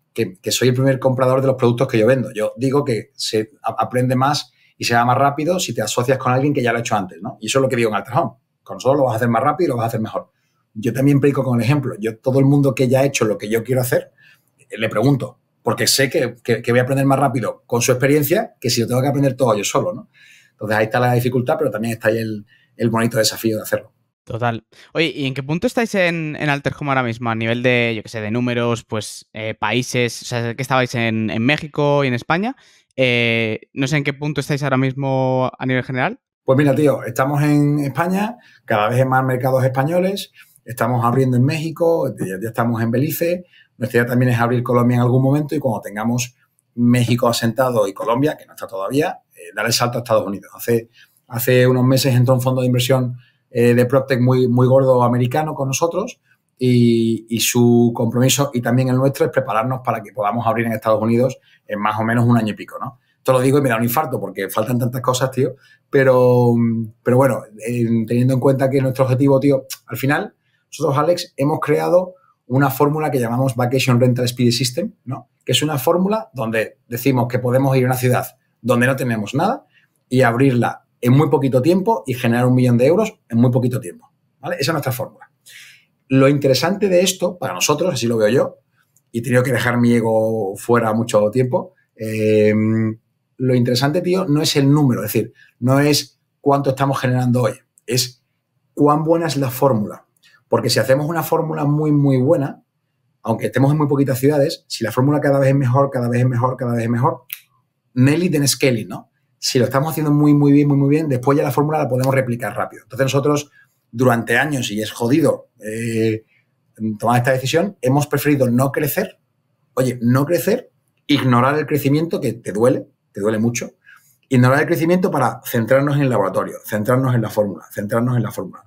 soy el primer comprador de los productos que yo vendo. Yo digo que se aprende más y se va más rápido si te asocias con alguien que ya lo ha hecho antes, ¿no? Y eso es lo que digo en Home. Con solo lo vas a hacer más rápido y lo vas a hacer mejor. Yo también predico con el ejemplo. Yo, todo el mundo que ya ha hecho lo que yo quiero hacer, eh, le pregunto, porque sé que, voy a aprender más rápido con su experiencia que si lo tengo que aprender todo yo solo, ¿no? Entonces ahí está la dificultad, pero también está ahí el, bonito desafío de hacerlo. Total. Oye, ¿y en qué punto estáis en, en ahora mismo? A nivel de, yo qué sé, de números, pues eh, países, o sea, que estabais en, México y en España. Eh, no sé en qué punto estáis ahora mismo a nivel general. Pues mira, tío, estamos en España, cada vez en más mercados españoles, estamos abriendo en México, ya estamos en Belice, nuestra idea también es abrir Colombia en algún momento y cuando tengamos México asentado y Colombia, que no está todavía, eh, dar el salto a Estados Unidos. Hace, hace unos meses entró un fondo de inversión eh, de PropTech muy, muy gordo americano con nosotros y, su compromiso y también el nuestro es prepararnos para que podamos abrir en Estados Unidos en más o menos un año y pico, ¿no? Esto lo digo y me da un infarto porque faltan tantas cosas, tío. Pero, pero bueno, teniendo en cuenta que nuestro objetivo, tío, al final, nosotros, Alex, hemos creado una fórmula que llamamos Vacation Rental Speed System, ¿no? que es una fórmula donde decimos que podemos ir a una ciudad donde no tenemos nada y abrirla en muy poquito tiempo y generar un millón de euros en muy poquito tiempo. Esa es nuestra fórmula. Lo interesante de esto, para nosotros, así lo veo yo, y he tenido que dejar mi ego fuera mucho tiempo, eh, lo interesante, tío, no es el número, es decir, no es cuánto estamos generando hoy, es cuán buena es la fórmula. Porque si hacemos una fórmula muy, muy buena, aunque estemos en muy poquitas ciudades, si la fórmula cada vez es mejor, cada vez es mejor, cada vez es mejor, Nelly tenés scaling, ¿no? Si lo estamos haciendo muy, muy bien, muy, muy bien, después ya la fórmula la podemos replicar rápido. Entonces nosotros, durante años, y es jodido eh, tomar esta decisión, hemos preferido no crecer, oye, no crecer, ignorar el crecimiento, que te duele, te duele mucho, ignorar el crecimiento para centrarnos en el laboratorio, centrarnos en la fórmula, centrarnos en la fórmula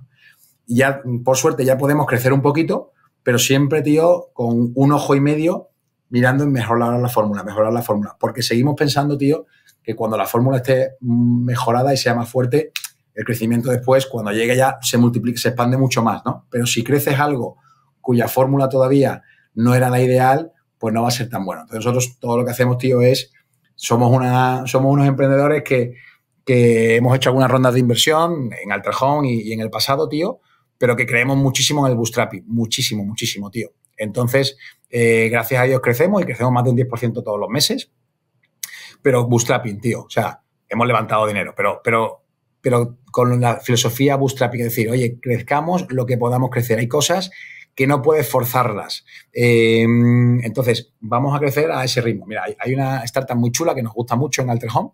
ya, por suerte, ya podemos crecer un poquito, pero siempre, tío, con un ojo y medio mirando en mejorar la fórmula, mejorar la fórmula. Porque seguimos pensando, tío, que cuando la fórmula esté mejorada y sea más fuerte, el crecimiento después, cuando llegue ya, se multiplica, se expande mucho más, ¿no? Pero si creces algo cuya fórmula todavía no era la ideal, pues no va a ser tan bueno. Entonces nosotros todo lo que hacemos, tío, es, somos, una, somos unos emprendedores que, que hemos hecho algunas rondas de inversión en Altrajón y en el pasado, tío, pero que creemos muchísimo en el bootstrapping, muchísimo, muchísimo, tío. Entonces, eh, gracias a ellos crecemos y crecemos más de un 10% todos los meses, pero bootstrapping, tío, o sea, hemos levantado dinero, pero, pero, pero con la filosofía bootstrapping, es decir, oye, crezcamos lo que podamos crecer. Hay cosas que no puedes forzarlas. Em, entonces, vamos a crecer a ese ritmo. Mira, hay, una startup muy chula que nos gusta mucho en Alter Home,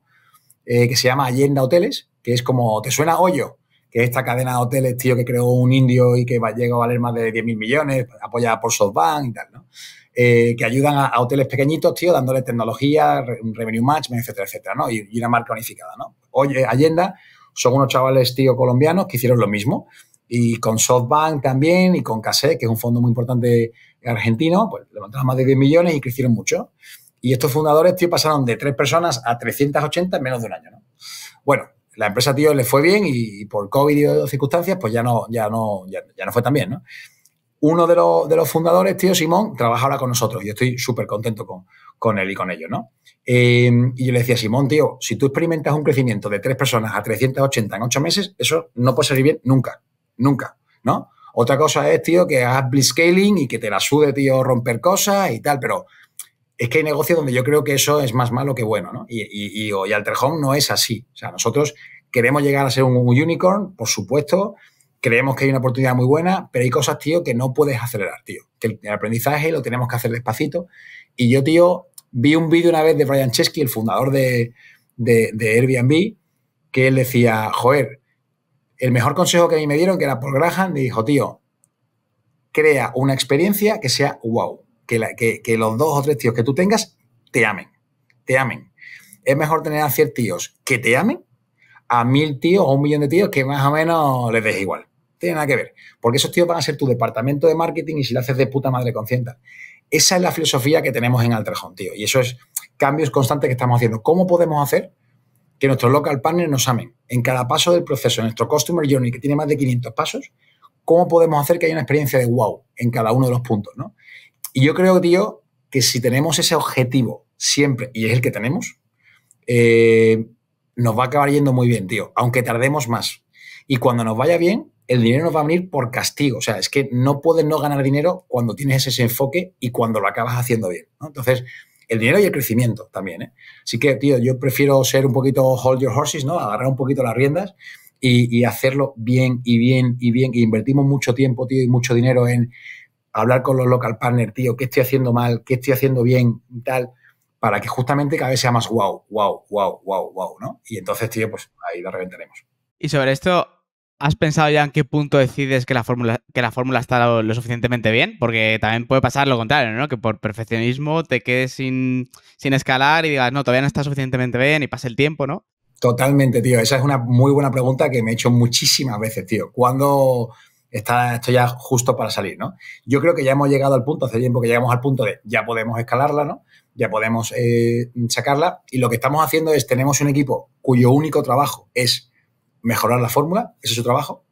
eh, que se llama Allenda Hoteles, que es como, ¿te suena hoyo? que esta cadena de hoteles, tío, que creó un indio y que va, llega a valer más de 10 mil millones, apoyada por SoftBank y tal, ¿no? Eh, que ayudan a, hoteles pequeñitos, tío, dándoles tecnología, revenue match, etcétera, etcétera, ¿no? Y, una marca unificada, ¿no? Oye, Allenda son unos chavales, tío, colombianos que hicieron lo mismo. Y con SoftBank también y con CASE, que es un fondo muy importante argentino, pues levantaron más de 10 millones y crecieron mucho. Y estos fundadores, tío, pasaron de tres personas a 380 en menos de un año, ¿no? Bueno, la empresa, tío, le fue bien y, por COVID y otras circunstancias, pues ya no, ya no, ya, no fue tan bien, ¿no? Uno de los, fundadores, tío, Simón, trabaja ahora con nosotros. Yo estoy súper contento con, él y con ellos, ¿no? Em, y yo le decía, Simón, tío, si tú experimentas un crecimiento de tres personas a 380 en ocho meses, eso no puede salir bien nunca, nunca, ¿no? Otra cosa es, tío, que hagas scaling y que te la sude, tío, romper cosas y tal, pero es que hay negocio donde yo creo que eso es más malo que bueno, ¿no? Y, hoy y, Home no es así. O sea, nosotros queremos llegar a ser un unicorn, por supuesto, creemos que hay una oportunidad muy buena, pero hay cosas, tío, que no puedes acelerar, tío. Que el, aprendizaje lo tenemos que hacer despacito. Y yo, tío, vi un vídeo una vez de Brian Chesky, el fundador de, de, Airbnb, que él decía, joder, el mejor consejo que a mí me dieron, que era por Graham, me dijo, tío, crea una experiencia que sea wow que, los dos o tres tíos que tú tengas te amen, te amen. Es mejor tener a ciertos tíos que te amen a mil tíos o un millón de tíos que más o menos les des igual. Tiene nada que ver. Porque esos tíos van a ser tu departamento de marketing y si lo haces de puta madre consciente. Esa es la filosofía que tenemos en Altrejón, tío. Y eso es cambios constantes que estamos haciendo. ¿Cómo podemos hacer que nuestros local partners nos amen? En cada paso del proceso, en nuestro Customer Journey, que tiene más de 500 pasos, ¿cómo podemos hacer que haya una experiencia de wow en cada uno de los puntos? ¿no? Y yo creo, tío, que si tenemos ese objetivo siempre, y es el que tenemos, eh, nos va a acabar yendo muy bien, tío, aunque tardemos más. Y cuando nos vaya bien, el dinero nos va a venir por castigo. O sea, es que no puedes no ganar dinero cuando tienes ese enfoque y cuando lo acabas haciendo bien. ¿no? Entonces, el dinero y el crecimiento también. ¿eh? Así que, tío, yo prefiero ser un poquito hold your horses, ¿no? Agarrar un poquito las riendas y, y hacerlo bien y bien y bien. Y invertimos mucho tiempo, tío, y mucho dinero en, hablar con los local partners, tío, qué estoy haciendo mal, qué estoy haciendo bien y tal, para que justamente cada vez sea más wow, wow, wow, wow, wow, ¿no? Y entonces, tío, pues ahí la reventaremos. Y sobre esto, ¿has pensado ya en qué punto decides que la fórmula, que la fórmula está lo, suficientemente bien? Porque también puede pasar lo contrario, ¿no? Que por perfeccionismo te quedes sin, sin escalar y digas, no, todavía no está suficientemente bien y pase el tiempo, ¿no? Totalmente, tío. Esa es una muy buena pregunta que me he hecho muchísimas veces, tío. Cuando está, esto ya justo para salir, ¿no? Yo creo que ya hemos llegado al punto, hace tiempo que llegamos al punto de ya podemos escalarla, ¿no? Ya podemos eh, sacarla y lo que estamos haciendo es, tenemos un equipo cuyo único trabajo es mejorar la fórmula, ese es su trabajo.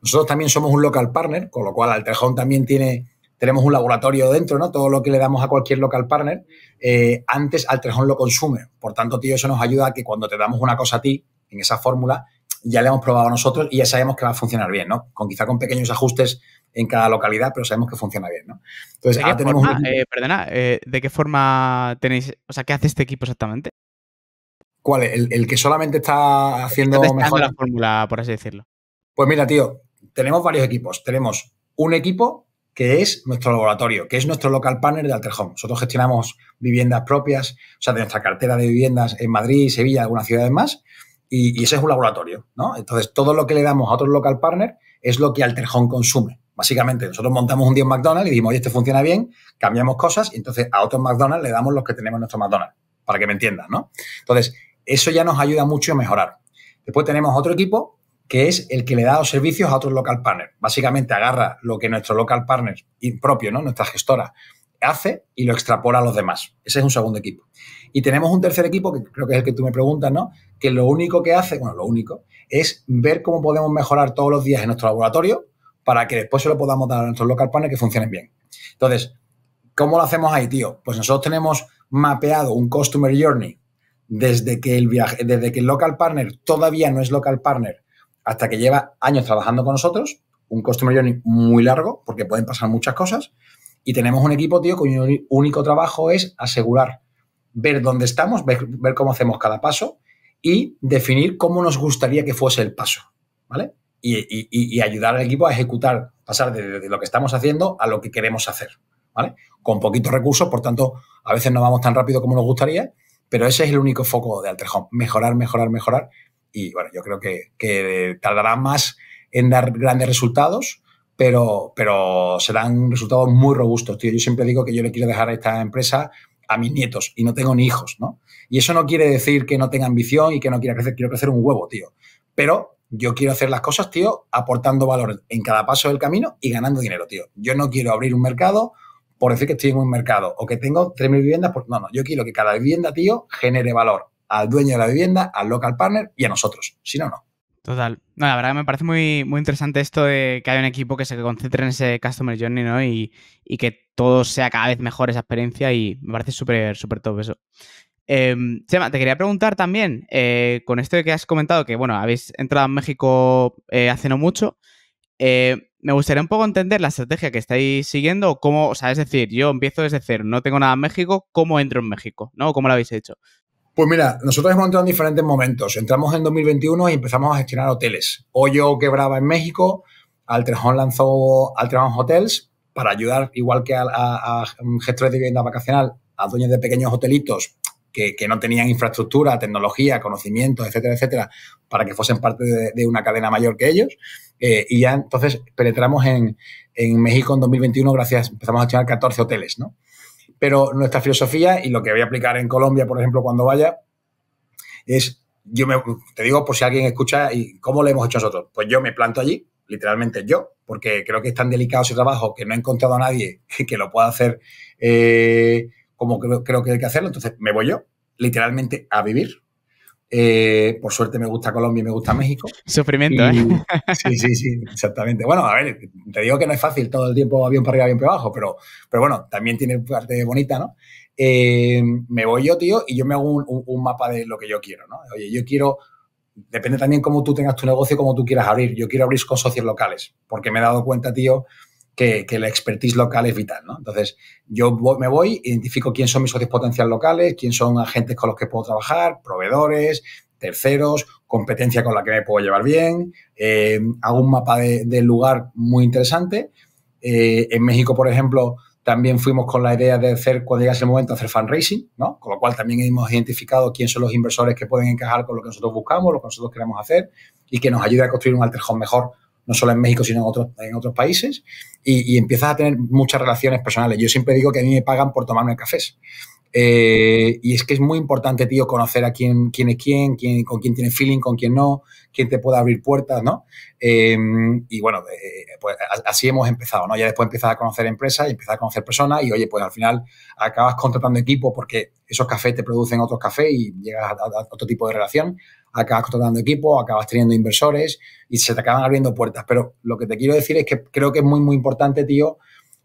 Nosotros también somos un local partner, con lo cual Altrejón también tiene tenemos un laboratorio dentro, ¿no? Todo lo que le damos a cualquier local partner, eh, antes Altrejón lo consume. Por tanto, tío, eso nos ayuda a que cuando te damos una cosa a ti, en esa fórmula, ya le hemos probado nosotros y ya sabemos que va a funcionar bien, ¿no? Con quizá con pequeños ajustes en cada localidad, pero sabemos que funciona bien, ¿no? Entonces, ahora tenemos eh, perdona, eh, ¿de qué forma tenéis, o sea, qué hace este equipo exactamente? ¿Cuál? ¿El, el que solamente está haciendo mejor la fórmula, por así decirlo? Pues mira, tío, tenemos varios equipos. Tenemos un equipo que es nuestro laboratorio, que es nuestro local partner de Alter Home. Nosotros gestionamos viviendas propias, o sea, de nuestra cartera de viviendas en Madrid, Sevilla, algunas ciudades más y, ese es un laboratorio, ¿no? Entonces, todo lo que le damos a otro local partner es lo que Altrejón consume. Básicamente, nosotros montamos un día en McDonald's y dijimos, oye, este funciona bien, cambiamos cosas y entonces a otros McDonald's le damos los que tenemos en nuestro McDonald's, para que me entiendas, ¿no? Entonces, eso ya nos ayuda mucho a mejorar. Después tenemos otro equipo que es el que le da los servicios a otros local partners. Básicamente agarra lo que nuestro local partner propio, ¿no? Nuestra gestora hace y lo extrapola a los demás. Ese es un segundo equipo. Y tenemos un tercer equipo, que creo que es el que tú me preguntas, ¿no? Que lo único que hace, bueno, lo único, es ver cómo podemos mejorar todos los días en nuestro laboratorio para que después se lo podamos dar a nuestros local partners que funcionen bien. Entonces, ¿cómo lo hacemos ahí, tío? Pues nosotros tenemos mapeado un customer journey desde que el viaje, desde que el local partner todavía no es local partner hasta que lleva años trabajando con nosotros, un customer journey muy largo porque pueden pasar muchas cosas y tenemos un equipo, tío, cuyo único trabajo es asegurar, ver dónde estamos, ver, cómo hacemos cada paso y definir cómo nos gustaría que fuese el paso, ¿vale? Y, ayudar al equipo a ejecutar, pasar de, lo que estamos haciendo a lo que queremos hacer, ¿vale? Con poquitos recursos, por tanto, a veces no vamos tan rápido como nos gustaría, pero ese es el único foco de Altrejón, mejorar, mejorar, mejorar. Y bueno, yo creo que tardará más en dar grandes resultados, pero, pero serán resultados muy robustos, tío. Yo siempre digo que yo le quiero dejar a esta empresa a mis nietos y no tengo ni hijos, ¿no? Y eso no quiere decir que no tenga ambición y que no quiera crecer, quiero crecer un huevo, tío. Pero yo quiero hacer las cosas, tío, aportando valor en cada paso del camino y ganando dinero, tío. Yo no quiero abrir un mercado por decir que estoy en un mercado o que tengo 3.000 viviendas. No, no, yo quiero que cada vivienda, tío, genere valor al dueño de la vivienda, al local partner y a nosotros. Si no, no. Total. No, la verdad me parece muy, muy interesante esto de que haya un equipo que se concentre en ese Customer Journey, ¿no? Y, que todo sea cada vez mejor esa experiencia y me parece súper, súper top eso. Em, Chema, te quería preguntar también, eh, con esto que has comentado que, bueno, habéis entrado en México eh, hace no mucho, eh, me gustaría un poco entender la estrategia que estáis siguiendo, cómo, o sea, es decir, yo empiezo desde cero, no tengo nada en México, ¿cómo entro en México? ¿No? ¿Cómo lo habéis hecho? Pues mira, nosotros hemos entrado en diferentes momentos. Entramos en 2021 y empezamos a gestionar hoteles. Hoyo quebraba en México, Altrejón lanzó Altrejón Hotels para ayudar, igual que a, gestores de vivienda vacacional, a dueños de pequeños hotelitos que, no tenían infraestructura, tecnología, conocimientos, etcétera, etcétera, para que fuesen parte de, una cadena mayor que ellos. Eh, y ya entonces penetramos en, en, México en 2021, gracias, empezamos a gestionar 14 hoteles, ¿no? Pero nuestra filosofía, y lo que voy a aplicar en Colombia, por ejemplo, cuando vaya, es, yo me, te digo por si alguien escucha, y ¿cómo lo hemos hecho nosotros? Pues yo me planto allí, literalmente yo, porque creo que es tan delicado ese trabajo que no he encontrado a nadie que lo pueda hacer eh, como creo que hay que hacerlo, entonces me voy yo, literalmente a vivir, eh, por suerte me gusta Colombia y me gusta México. Sufrimiento, ¿eh? Sí, sí, sí, exactamente. Bueno, a ver, te digo que no es fácil todo el tiempo avión para arriba, avión para abajo, pero, pero bueno, también tiene parte bonita, ¿no? Eh, me voy yo, tío, y yo me hago un, un, mapa de lo que yo quiero, ¿no? Oye, yo quiero, depende también cómo tú tengas tu negocio, cómo tú quieras abrir. Yo quiero abrir con socios locales, porque me he dado cuenta, tío, que, la expertise local es vital. ¿no? Entonces, yo me voy, identifico quién son mis socios potenciales locales, quién son agentes con los que puedo trabajar, proveedores, terceros, competencia con la que me puedo llevar bien, eh, hago un mapa del lugar muy interesante. Eh, en México, por ejemplo, también fuimos con la idea de hacer, cuando llegase el momento, hacer fundraising, ¿no? Con lo cual también hemos identificado quién son los inversores que pueden encajar con lo que nosotros buscamos, lo que nosotros queremos hacer y que nos ayude a construir un alterjón mejor no solo en México, sino en otros, en otros países, y, y empiezas a tener muchas relaciones personales. Yo siempre digo que a mí me pagan por tomarme cafés. Eh, y es que es muy importante, tío, conocer a quién, quién es quién, quién, con quién tiene feeling, con quién no, quién te puede abrir puertas, ¿no? Em, y bueno, eh, pues así hemos empezado, ¿no? Ya después empiezas a conocer empresas y empiezas a conocer personas y, oye, pues al final acabas contratando equipo porque esos cafés te producen otros cafés y llegas a, a otro tipo de relación, acabas contratando equipo, acabas teniendo inversores y se te acaban abriendo puertas. Pero lo que te quiero decir es que creo que es muy, muy importante, tío,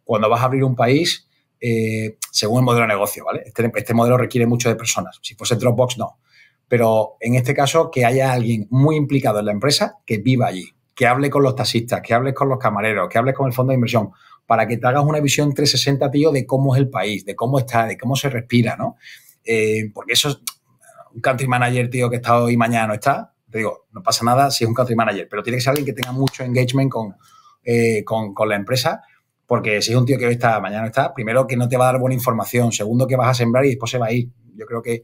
cuando vas a abrir un país, eh, según el modelo de negocio, ¿vale? Este, este, modelo requiere mucho de personas. Si fuese Dropbox, no. Pero en este caso, que haya alguien muy implicado en la empresa que viva allí, que hable con los taxistas, que hable con los camareros, que hable con el fondo de inversión, para que te hagas una visión 360, tío, de cómo es el país, de cómo está, de cómo se respira, ¿no? Eh, porque eso es un country manager, tío, que está hoy mañana no está, te digo, no pasa nada si es un country manager, pero tiene que ser alguien que tenga mucho engagement con, eh, con, con la empresa porque si es un tío que hoy está, mañana está, primero que no te va a dar buena información, segundo que vas a sembrar y después se va a ir. Yo creo que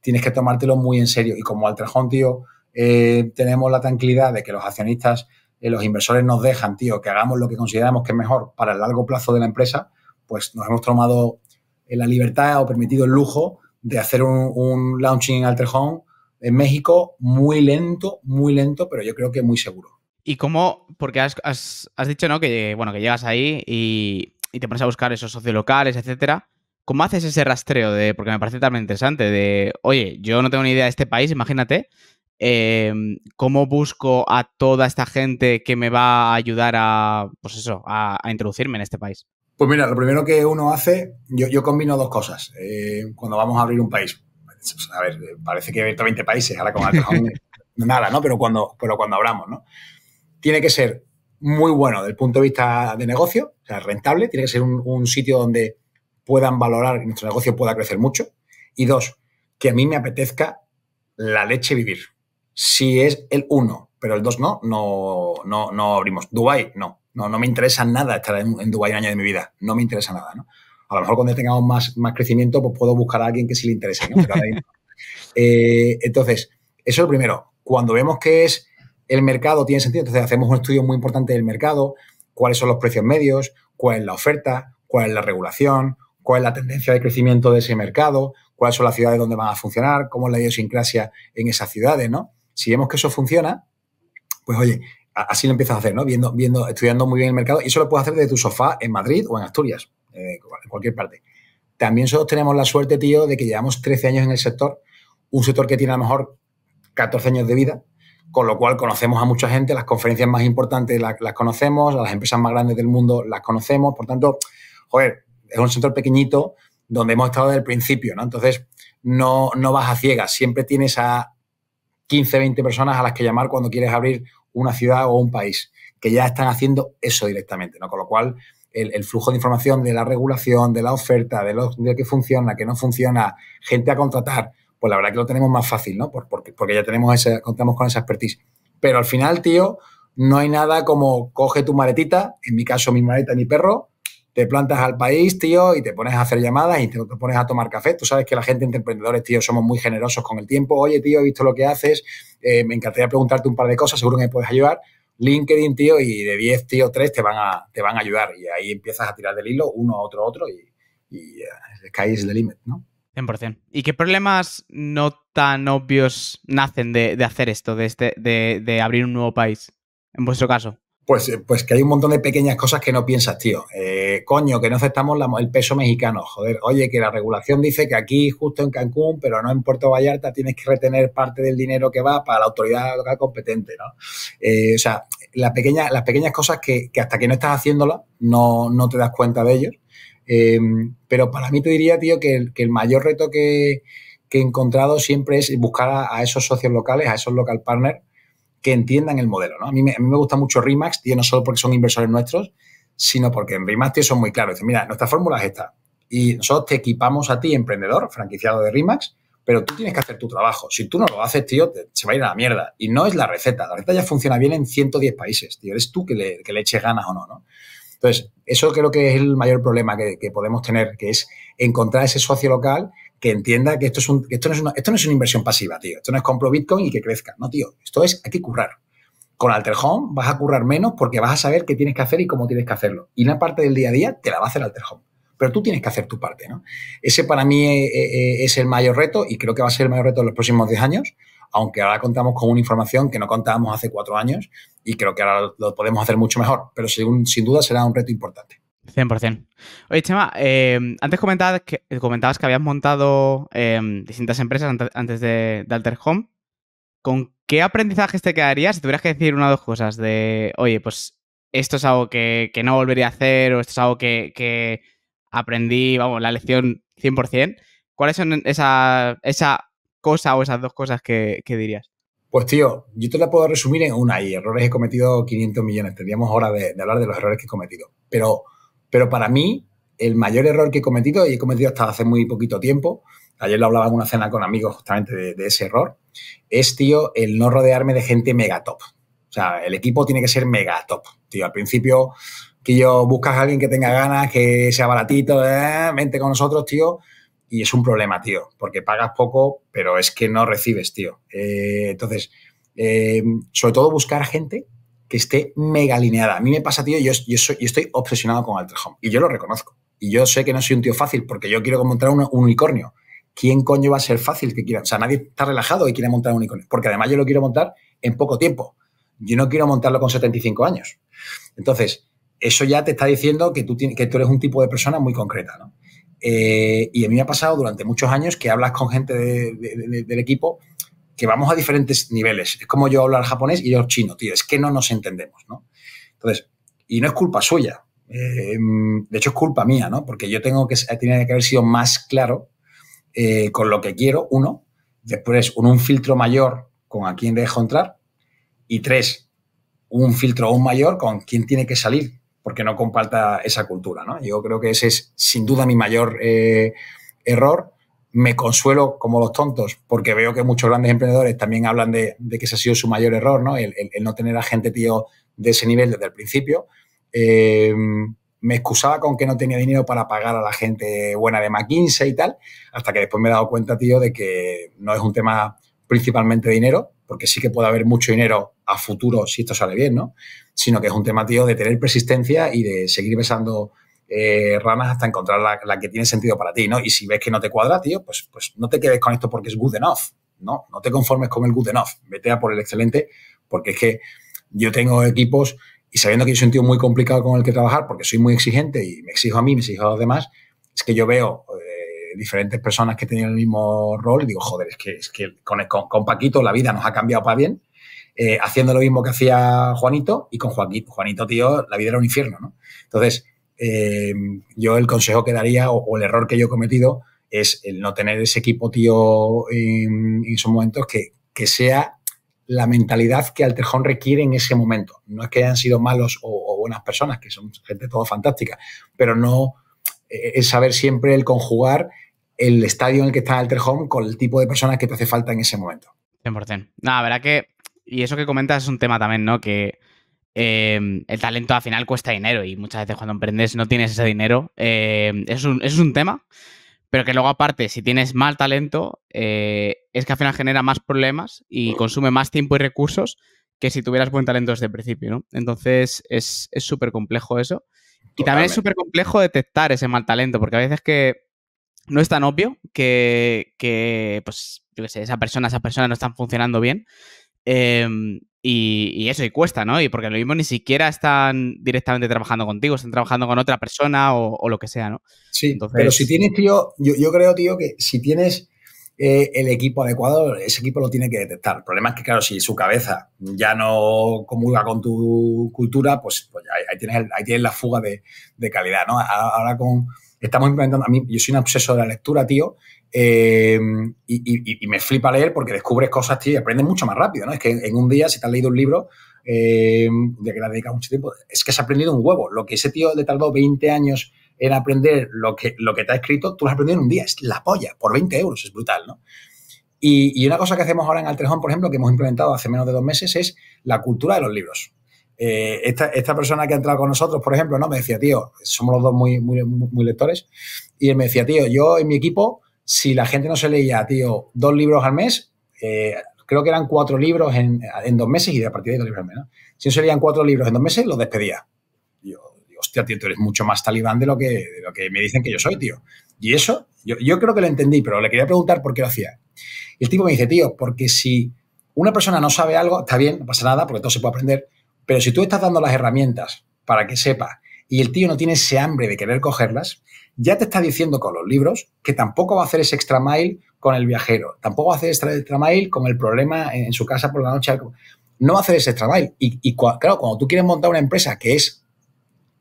tienes que tomártelo muy en serio. Y como Altrejón, tío, eh, tenemos la tranquilidad de que los accionistas, eh, los inversores nos dejan, tío, que hagamos lo que consideramos que es mejor para el largo plazo de la empresa, pues nos hemos tomado eh, la libertad o permitido el lujo de hacer un, un launching en Altrejón en México muy lento, muy lento, pero yo creo que muy seguro. Y cómo, porque has, dicho, ¿no? Que, bueno, que llegas ahí y, te pones a buscar esos locales, etcétera. ¿Cómo haces ese rastreo de, porque me parece también interesante, de, oye, yo no tengo ni idea de este país, imagínate, em, cómo busco a toda esta gente que me va a ayudar a, pues eso, a, introducirme en este país? Pues mira, lo primero que uno hace, yo, combino dos cosas eh, cuando vamos a abrir un país. A ver, eh, parece que he abierto 20 países, ahora con Alcajón, nada, ¿no? Pero cuando, pero cuando hablamos, ¿no? tiene que ser muy bueno desde el punto de vista de negocio, sea, rentable, tiene que ser un, sitio donde puedan valorar que nuestro negocio pueda crecer mucho. Y dos, que a mí me apetezca la leche vivir. Si es el uno, pero el dos no, no, no, no abrimos. Dubai, no. No, no me interesa nada estar en, en Dubai un año de mi vida. No me interesa nada, ¿no? A lo mejor cuando tengamos más, más crecimiento, pues puedo buscar a alguien que sí le interese, ¿no? Eh, entonces, eso es lo primero. Cuando vemos que es el mercado tiene sentido. Entonces hacemos un estudio muy importante del mercado, cuáles son los precios medios, cuál es la oferta, cuál es la regulación, cuál es la tendencia de crecimiento de ese mercado, cuáles son las ciudades donde van a funcionar, cómo es la idiosincrasia en esas ciudades, ¿no? Si vemos que eso funciona, pues oye, así lo empiezas a hacer, ¿no? Viendo, viendo, estudiando muy bien el mercado. Y eso lo puedes hacer desde tu sofá en Madrid o en Asturias, eh, en cualquier parte. También nosotros tenemos la suerte, tío, de que llevamos 13 años en el sector, un sector que tiene a lo mejor 14 años de vida, con lo cual conocemos a mucha gente, las conferencias más importantes las, conocemos, a las empresas más grandes del mundo las conocemos, por tanto, es un centro pequeñito donde hemos estado desde el principio, ¿no? Entonces, no, no vas a ciegas, siempre tienes a 15, 20 personas a las que llamar cuando quieres abrir una ciudad o un país, que ya están haciendo eso directamente, ¿no? Con lo cual, el, flujo de información de la regulación, de la oferta, de, lo, que funciona, que no funciona, gente a contratar, pues la verdad que lo tenemos más fácil, ¿no? Porque, ya tenemos contamos con esa expertise. Pero al final, tío, no hay nada como coge tu maletita, en mi caso mi maleta, mi perro, te plantas al país, tío, y te pones a hacer llamadas y te, pones a tomar café. Tú sabes que la gente entre emprendedores, tío, somos muy generosos con el tiempo. Oye, tío, he visto lo que haces, eh, me encantaría preguntarte un par de cosas, seguro que me puedes ayudar. LinkedIn, tío, y de 10, tío, 3 te van a, te van a ayudar. Y ahí empiezas a tirar del hilo, uno, otro, otro, y, y eh, sky the limit, ¿no? 100%. ¿Y qué problemas no tan obvios nacen de, hacer esto, este, de, de, abrir un nuevo país, en vuestro caso? Pues, eh, pues que hay un montón de pequeñas cosas que no piensas, tío. Eh, coño, que no aceptamos el peso mexicano, joder. Oye, que la regulación dice que aquí, justo en Cancún, pero no en Puerto Vallarta, tienes que retener parte del dinero que va para la autoridad local competente, ¿no? Eh, o sea, las pequeñas, las pequeñas cosas que, hasta que no estás haciéndolas, no, no te das cuenta de ellos. Em, pero para mí te diría, tío, que el, mayor reto que, he encontrado siempre es buscar a, esos socios locales, a esos local partners que entiendan el modelo. ¿no? A, mí me, gusta mucho Remax, tío, no solo porque son inversores nuestros, sino porque en Remax, tío, son muy claros. Dice, mira, nuestra fórmula es esta. Y nosotros te equipamos a ti, emprendedor, franquiciado de Remax, pero tú tienes que hacer tu trabajo. Si tú no lo haces, tío, se va a ir a la mierda. Y no es la receta. La receta ya funciona bien en 110 países, tío. Eres tú que le, que le eches ganas o no, ¿no? Entonces, eso creo que es el mayor problema que, podemos tener, que es encontrar ese socio local que entienda que esto, es un, esto, no es una, esto no es una inversión pasiva, tío. Esto no es compro Bitcoin y que crezca. No, tío. Esto es, hay que currar. Con Alterhome vas a currar menos porque vas a saber qué tienes que hacer y cómo tienes que hacerlo. Y una parte del día a día te la va a hacer Alterhome. Pero tú tienes que hacer tu parte, ¿no? Ese para mí eh, eh, es, el mayor reto y creo que va a ser el mayor reto en los próximos 10 años aunque ahora contamos con una información que no contábamos hace cuatro años y creo que ahora lo podemos hacer mucho mejor, pero sin, duda será un reto importante. 100%. Oye, Chema, eh, antes comentabas que, habías montado eh, distintas empresas antes de, Alter Home. ¿Con qué aprendizajes te quedarías si tuvieras que decir una o dos cosas de, oye, pues esto es algo que, no volvería a hacer o esto es algo que, aprendí, vamos, la lección 100%? ¿Cuáles son esa, esa cosa o esas dos cosas que, dirías? Pues tío, yo te la puedo resumir en una y errores he cometido 500 millones. Tendríamos hora de, hablar de los errores que he cometido. Pero, pero para mí, el mayor error que he cometido, y he cometido hasta hace muy poquito tiempo, ayer lo hablaba en una cena con amigos justamente de, ese error, es, tío, el no rodearme de gente mega top. O sea, el equipo tiene que ser mega top, tío. Al principio, que yo buscas a alguien que tenga ganas, que sea baratito, eh, vente con nosotros, tío y es un problema, tío, porque pagas poco, pero es que no recibes, tío. Eh, entonces, eh, sobre todo buscar gente que esté mega alineada. A mí me pasa, tío, yo, soy, yo estoy obsesionado con Alter Home y yo lo reconozco. Y yo sé que no soy un tío fácil porque yo quiero montar un, unicornio. ¿Quién coño va a ser fácil que quiera? O sea, nadie está relajado y quiere montar un unicornio. Porque además yo lo quiero montar en poco tiempo. Yo no quiero montarlo con 75 años. Entonces, eso ya te está diciendo que tú, que tú eres un tipo de persona muy concreta, ¿no? Eh, y a mí me ha pasado durante muchos años que hablas con gente del equipo que vamos a diferentes niveles. Es como yo hablo hablar japonés y yo chino, tío. Es que no nos entendemos, ¿no? Entonces, y no es culpa suya. Eh, de hecho, es culpa mía, ¿no? Porque yo tengo que, que haber sido más claro eh, con lo que quiero, uno. Después, un, un filtro mayor con a quién dejo entrar. Y tres, un filtro aún mayor con quién tiene que salir porque no comparta esa cultura. ¿no? Yo creo que ese es sin duda mi mayor eh, error. Me consuelo como los tontos, porque veo que muchos grandes emprendedores también hablan de, que ese ha sido su mayor error, ¿no? El, no tener a gente, tío, de ese nivel desde el principio. Eh, me excusaba con que no tenía dinero para pagar a la gente buena de McKinsey y tal, hasta que después me he dado cuenta, tío, de que no es un tema principalmente de dinero, porque sí que puede haber mucho dinero a futuro, si esto sale bien, ¿no? Sino que es un tema, tío, de tener persistencia y de seguir besando eh, ranas hasta encontrar la, que tiene sentido para ti, ¿no? Y si ves que no te cuadra, tío, pues, pues no te quedes con esto porque es good enough, ¿no? No te conformes con el good enough, vete a por el excelente, porque es que yo tengo equipos y sabiendo que yo soy un tío muy complicado con el que trabajar porque soy muy exigente y me exijo a mí, me exijo a los demás, es que yo veo eh, diferentes personas que tienen el mismo rol y digo, joder, es que, es que con Paquito la vida nos ha cambiado para bien eh, haciendo lo mismo que hacía Juanito y con Juanito. Juanito, tío, la vida era un infierno, ¿no? Entonces, eh, yo el consejo que daría o, el error que yo he cometido es el no tener ese equipo, tío, en, esos momentos que, que sea la mentalidad que Alterjón requiere en ese momento. No es que hayan sido malos o, buenas personas, que son gente toda fantástica, pero no eh, es saber siempre el conjugar el estadio en el que está Alterjón con el tipo de personas que te hace falta en ese momento. 100%. Nada, La verdad que y eso que comentas es un tema también, ¿no? Que em, el talento al final cuesta dinero y muchas veces cuando emprendes no tienes ese dinero. Em, es, un, tema, pero que luego aparte, si tienes mal talento, eh, es que al final genera más problemas y mm. consume más tiempo y recursos que si tuvieras buen talento desde el principio, ¿no? Entonces es súper complejo eso. Y también es súper complejo detectar ese mal talento, porque a veces que no es tan obvio que, que pues, yo qué sé, esa persona, esas personas no están funcionando bien. Em, y, eso, y cuesta, ¿no? Y porque lo mismo ni siquiera están directamente trabajando contigo, están trabajando con otra persona o, lo que sea, ¿no? Sí, pero si tienes, tío, yo, creo, tío, que si tienes eh, el equipo adecuado, ese equipo lo tiene que detectar. El problema es que, claro, si su cabeza ya no comulga con tu cultura, pues, pues ahí, tienes, ahí, tienes, la fuga de, calidad, ¿no? Ahora con... Estamos implementando, a mí, yo soy un obseso de la lectura, tío, eh, y, me flipa leer porque descubres cosas, tío, y aprendes mucho más rápido, ¿no? Es que en un día, si te has leído un libro, un eh, día que le has dedicado mucho tiempo, es que has aprendido un huevo. Lo que ese tío le tardó 20 años en aprender lo que, lo que te ha escrito, tú lo has aprendido en un día. Es la polla, por 20 euros, es brutal, ¿no? Y, una cosa que hacemos ahora en Altrejón, por ejemplo, que hemos implementado hace menos de dos meses, es la cultura de los libros. Eh, esta, persona que ha entrado con nosotros, por ejemplo, ¿no? Me decía, tío, somos los dos muy, muy, muy lectores, y él me decía, tío, yo en mi equipo si la gente no se leía, tío, dos libros al mes, eh, creo que eran cuatro libros en, dos meses y a partir de dos libros al mes, Si no se leían cuatro libros en dos meses, los despedía. Yo, hostia, tío, tú eres mucho más talibán de lo que, que me dicen que yo soy, tío. Y eso, yo, creo que lo entendí, pero le quería preguntar por qué lo hacía. Y el tipo me dice, tío, porque si una persona no sabe algo, está bien, no pasa nada, porque todo se puede aprender, pero si tú estás dando las herramientas para que sepa y el tío no tiene ese hambre de querer cogerlas, ya te está diciendo con los libros que tampoco va a hacer ese extra mile con el viajero, tampoco va a hacer ese extra mile con el problema en, su casa por la noche. No va a hacer ese extra mile. Y, claro, cuando tú quieres montar una empresa que es,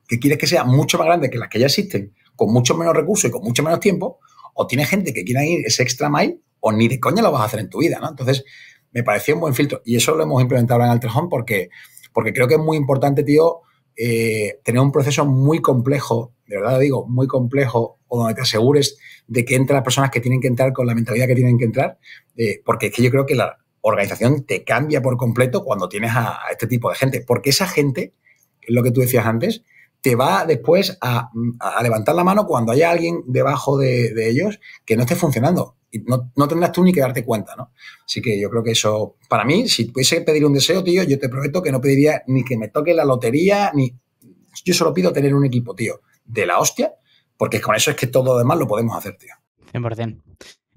que quieres que sea mucho más grande que las que ya existen, con mucho menos recursos y con mucho menos tiempo, o tienes gente que quiera ir ese extra mile, o ni de coña lo vas a hacer en tu vida, ¿no? Entonces, me pareció un buen filtro. Y eso lo hemos implementado en Altrejón porque, porque creo que es muy importante, tío, eh, tener un proceso muy complejo, de verdad digo, muy complejo, o donde te asegures de que entran las personas que tienen que entrar con la mentalidad que tienen que entrar, eh, porque es que yo creo que la organización te cambia por completo cuando tienes a, este tipo de gente, porque esa gente, es lo que tú decías antes, te va después a, levantar la mano cuando haya alguien debajo de, de ellos que no esté funcionando y no, tendrás tú ni que darte cuenta, ¿no? Así que yo creo que eso, para mí, si pudiese pedir un deseo, tío, yo te prometo que no pediría ni que me toque la lotería, ni... Yo solo pido tener un equipo, tío, de la hostia, porque con eso es que todo lo demás lo podemos hacer, tío. 100%.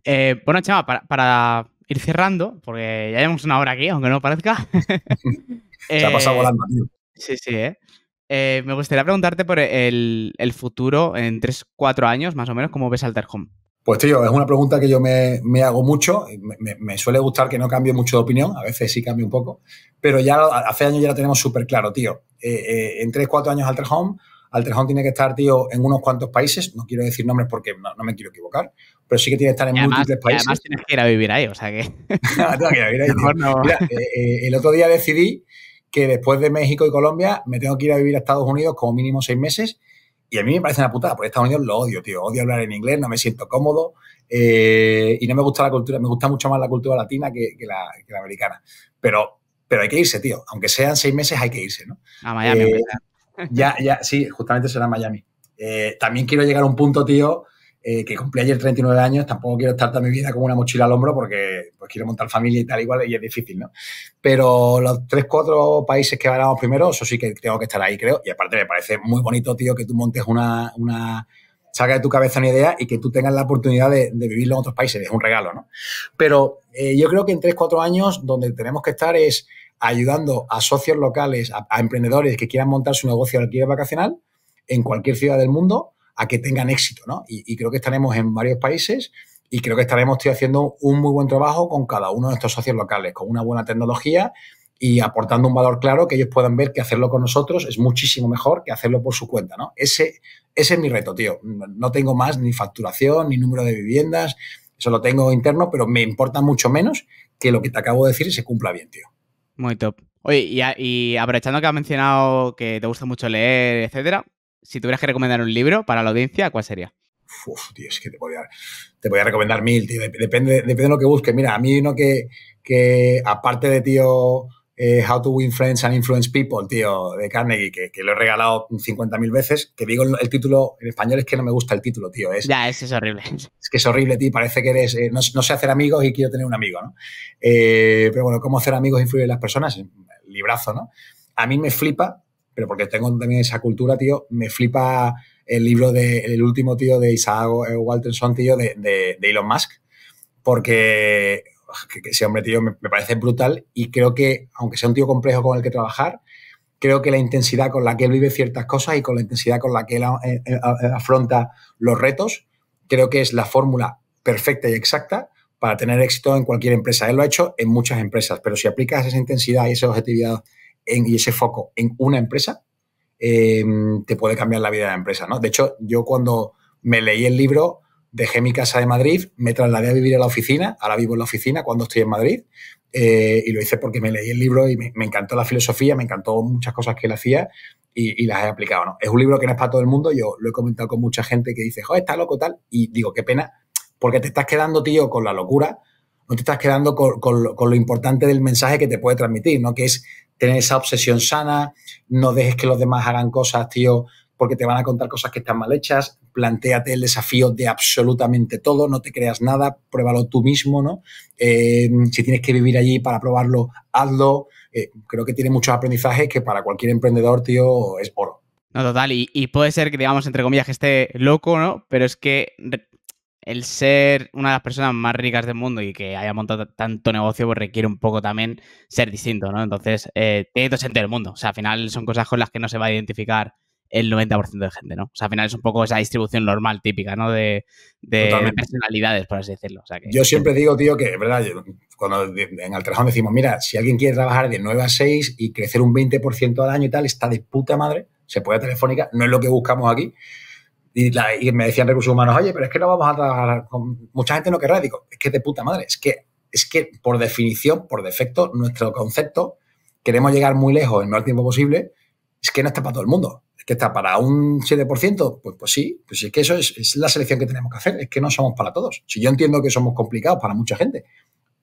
Eh, bueno, chaval, para, ir cerrando, porque ya llevamos una hora aquí, aunque no parezca. Se ha eh, pasado volando, tío. Sí, sí, eh. ¿eh? me gustaría preguntarte por el, el futuro en 3-4 años, más o menos, cómo ves Alter Home. Pues tío, es una pregunta que yo me, hago mucho. Me, me, suele gustar que no cambie mucho de opinión, a veces sí cambio un poco, pero ya hace años ya la tenemos súper claro, tío. Eh, eh, en 3, 4 años Alter Home, Alter Home tiene que estar, tío, en unos cuantos países. No quiero decir nombres porque no, me quiero equivocar, pero sí que tiene que estar en múltiples países. Además tienes que ir a vivir ahí, o sea que... Ah, Mira, eh, el otro día decidí que después de México y Colombia me tengo que ir a vivir a Estados Unidos como mínimo seis meses y a mí me parece una putada, porque Estados Unidos lo odio, tío. Odio hablar en inglés, no me siento cómodo eh, y no me gusta la cultura. Me gusta mucho más la cultura latina que, la, americana. Pero, pero hay que irse, tío. Aunque sean seis meses, hay que irse, ¿no? A Miami, eh, Ya, ya, sí, justamente será Miami. Eh, también quiero llegar a un punto, tío, eh, que cumplí ayer 39 años, tampoco quiero estar toda mi vida con una mochila al hombro porque pues, quiero montar familia y tal igual y es difícil, ¿no? Pero los tres, cuatro países que ganamos primero, eso sí que tengo que estar ahí, creo. Y aparte me parece muy bonito, tío, que tú montes una, una saca de tu cabeza una idea y que tú tengas la oportunidad de, vivirlo en otros países. Es un regalo, ¿no? Pero eh, yo creo que en tres, cuatro años donde tenemos que estar es ayudando a socios locales, a, a emprendedores que quieran montar su negocio de alquiler vacacional en cualquier ciudad del mundo, a que tengan éxito, ¿no? Y, creo que estaremos en varios países y creo que estaremos tío, haciendo un muy buen trabajo con cada uno de estos socios locales, con una buena tecnología y aportando un valor claro que ellos puedan ver que hacerlo con nosotros es muchísimo mejor que hacerlo por su cuenta, ¿no? Ese, es mi reto, tío. No tengo más ni facturación, ni número de viviendas, eso lo tengo interno, pero me importa mucho menos que lo que te acabo de decir se cumpla bien, tío. Muy top. Oye, y, y aprovechando que has mencionado que te gusta mucho leer, etcétera, si tuvieras que recomendar un libro para la audiencia, ¿cuál sería? Uf, tío, es que te podía, te recomendar mil, tío. Depende, depende de lo que busques. Mira, a mí uno que, que aparte de, tío, eh, How to Win Friends and Influence People, tío, de Carnegie, que, que lo he regalado 50.000 veces, que digo el título en español es que no me gusta el título, tío. Es, ya, ese es horrible. Es que es horrible, tío. Parece que eres, eh, no, sé hacer amigos y quiero tener un amigo, ¿no? Eh, pero bueno, cómo hacer amigos e influir en las personas, librazo, ¿no? A mí me flipa pero porque tengo también esa cultura, tío, me flipa el libro de, el último, tío, de Isaac eh, Walterson, tío, de, Elon Musk, porque que, ese hombre, tío, me, parece brutal y creo que, aunque sea un tío complejo con el que trabajar, creo que la intensidad con la que él vive ciertas cosas y con la intensidad con la que él eh, eh, afronta los retos, creo que es la fórmula perfecta y exacta para tener éxito en cualquier empresa. Él lo ha hecho en muchas empresas, pero si aplicas esa intensidad y esa objetividad y ese foco en una empresa, em, te puede cambiar la vida de la empresa, ¿no? De hecho, yo cuando me leí el libro, dejé mi casa de Madrid, me trasladé a vivir a la oficina, ahora vivo en la oficina cuando estoy en Madrid, eh, y lo hice porque me leí el libro y me, encantó la filosofía, me encantó muchas cosas que él hacía y, las he aplicado, ¿no? Es un libro que no es para todo el mundo, yo lo he comentado con mucha gente que dice, joder, está loco tal, y digo, qué pena, porque te estás quedando, tío, con la locura, no te estás quedando con, con lo importante del mensaje que te puede transmitir, ¿no? Que es tener esa obsesión sana, no dejes que los demás hagan cosas, tío, porque te van a contar cosas que están mal hechas, Plantéate el desafío de absolutamente todo, no te creas nada, pruébalo tú mismo, ¿no? Eh, si tienes que vivir allí para probarlo, hazlo. Eh, creo que tiene muchos aprendizajes que para cualquier emprendedor, tío, es oro. No, total, y, y, puede ser que, digamos, entre comillas, que esté loco, ¿no? Pero es que el ser una de las personas más ricas del mundo y que haya montado tanto negocio, pues requiere un poco también ser distinto, ¿no? Entonces, eh, tiene todo mundo. O sea, al final son cosas con las que no se va a identificar el 90% de gente, ¿no? O sea, al final es un poco esa distribución normal, típica, ¿no? De, personalidades, por así decirlo. Yo siempre digo, tío, que, ¿verdad? Cuando en trabajo decimos, mira, si alguien quiere trabajar de 9 a 6 y crecer un 20% al año y tal, está de puta madre, se puede telefónica, no es lo que buscamos aquí. Y, me decían recursos humanos, oye, pero es que no vamos a trabajar con... Mucha gente no querrá. Digo, es que de puta madre. Es que, es que por definición, por defecto, nuestro concepto, queremos llegar muy lejos en el menor tiempo posible, es que no está para todo el mundo. Es que está para un 7%, pues, pues sí, pues es que eso es, la selección que tenemos que hacer. Es que no somos para todos. Si yo entiendo que somos complicados para mucha gente,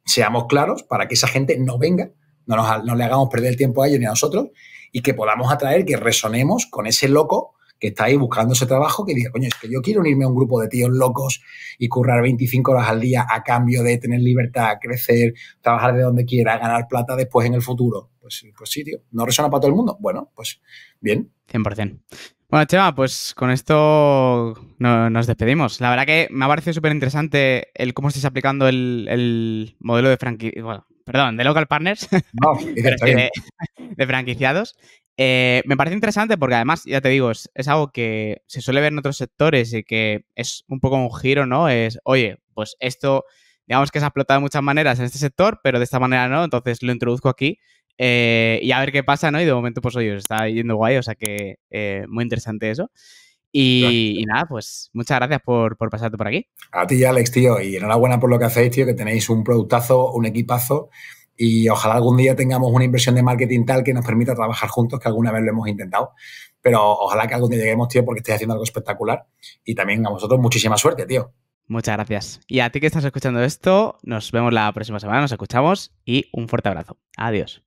seamos claros para que esa gente no venga, no, nos, no le hagamos perder el tiempo a ellos ni a nosotros y que podamos atraer, que resonemos con ese loco que está ahí buscando ese trabajo, que diga, coño, es que yo quiero unirme a un grupo de tíos locos y currar 25 horas al día a cambio de tener libertad, crecer, trabajar de donde quiera, ganar plata después en el futuro. Pues, pues sí, tío, no resuena para todo el mundo. Bueno, pues bien. 100%. Bueno, Chema, pues con esto nos despedimos. La verdad que me ha parecido súper interesante el cómo estáis aplicando el, modelo de perdón, de local partners. de, franquiciados. Eh, me parece interesante porque además, ya te digo, es, algo que se suele ver en otros sectores y que es un poco un giro, ¿no? Es, oye, pues esto, digamos que se ha explotado de muchas maneras en este sector, pero de esta manera no, entonces lo introduzco aquí eh, y a ver qué pasa, ¿no? Y de momento, pues oye, está yendo guay, o sea que eh, muy interesante eso. Y, nada, pues muchas gracias por, por, pasarte por aquí. A ti, Alex, tío, y enhorabuena por lo que hacéis, tío, que tenéis un productazo, un equipazo y ojalá algún día tengamos una inversión de marketing tal que nos permita trabajar juntos, que alguna vez lo hemos intentado, pero ojalá que algún día lleguemos, tío, porque estoy haciendo algo espectacular y también a vosotros muchísima suerte, tío. Muchas gracias. Y a ti que estás escuchando esto, nos vemos la próxima semana, nos escuchamos y un fuerte abrazo. Adiós.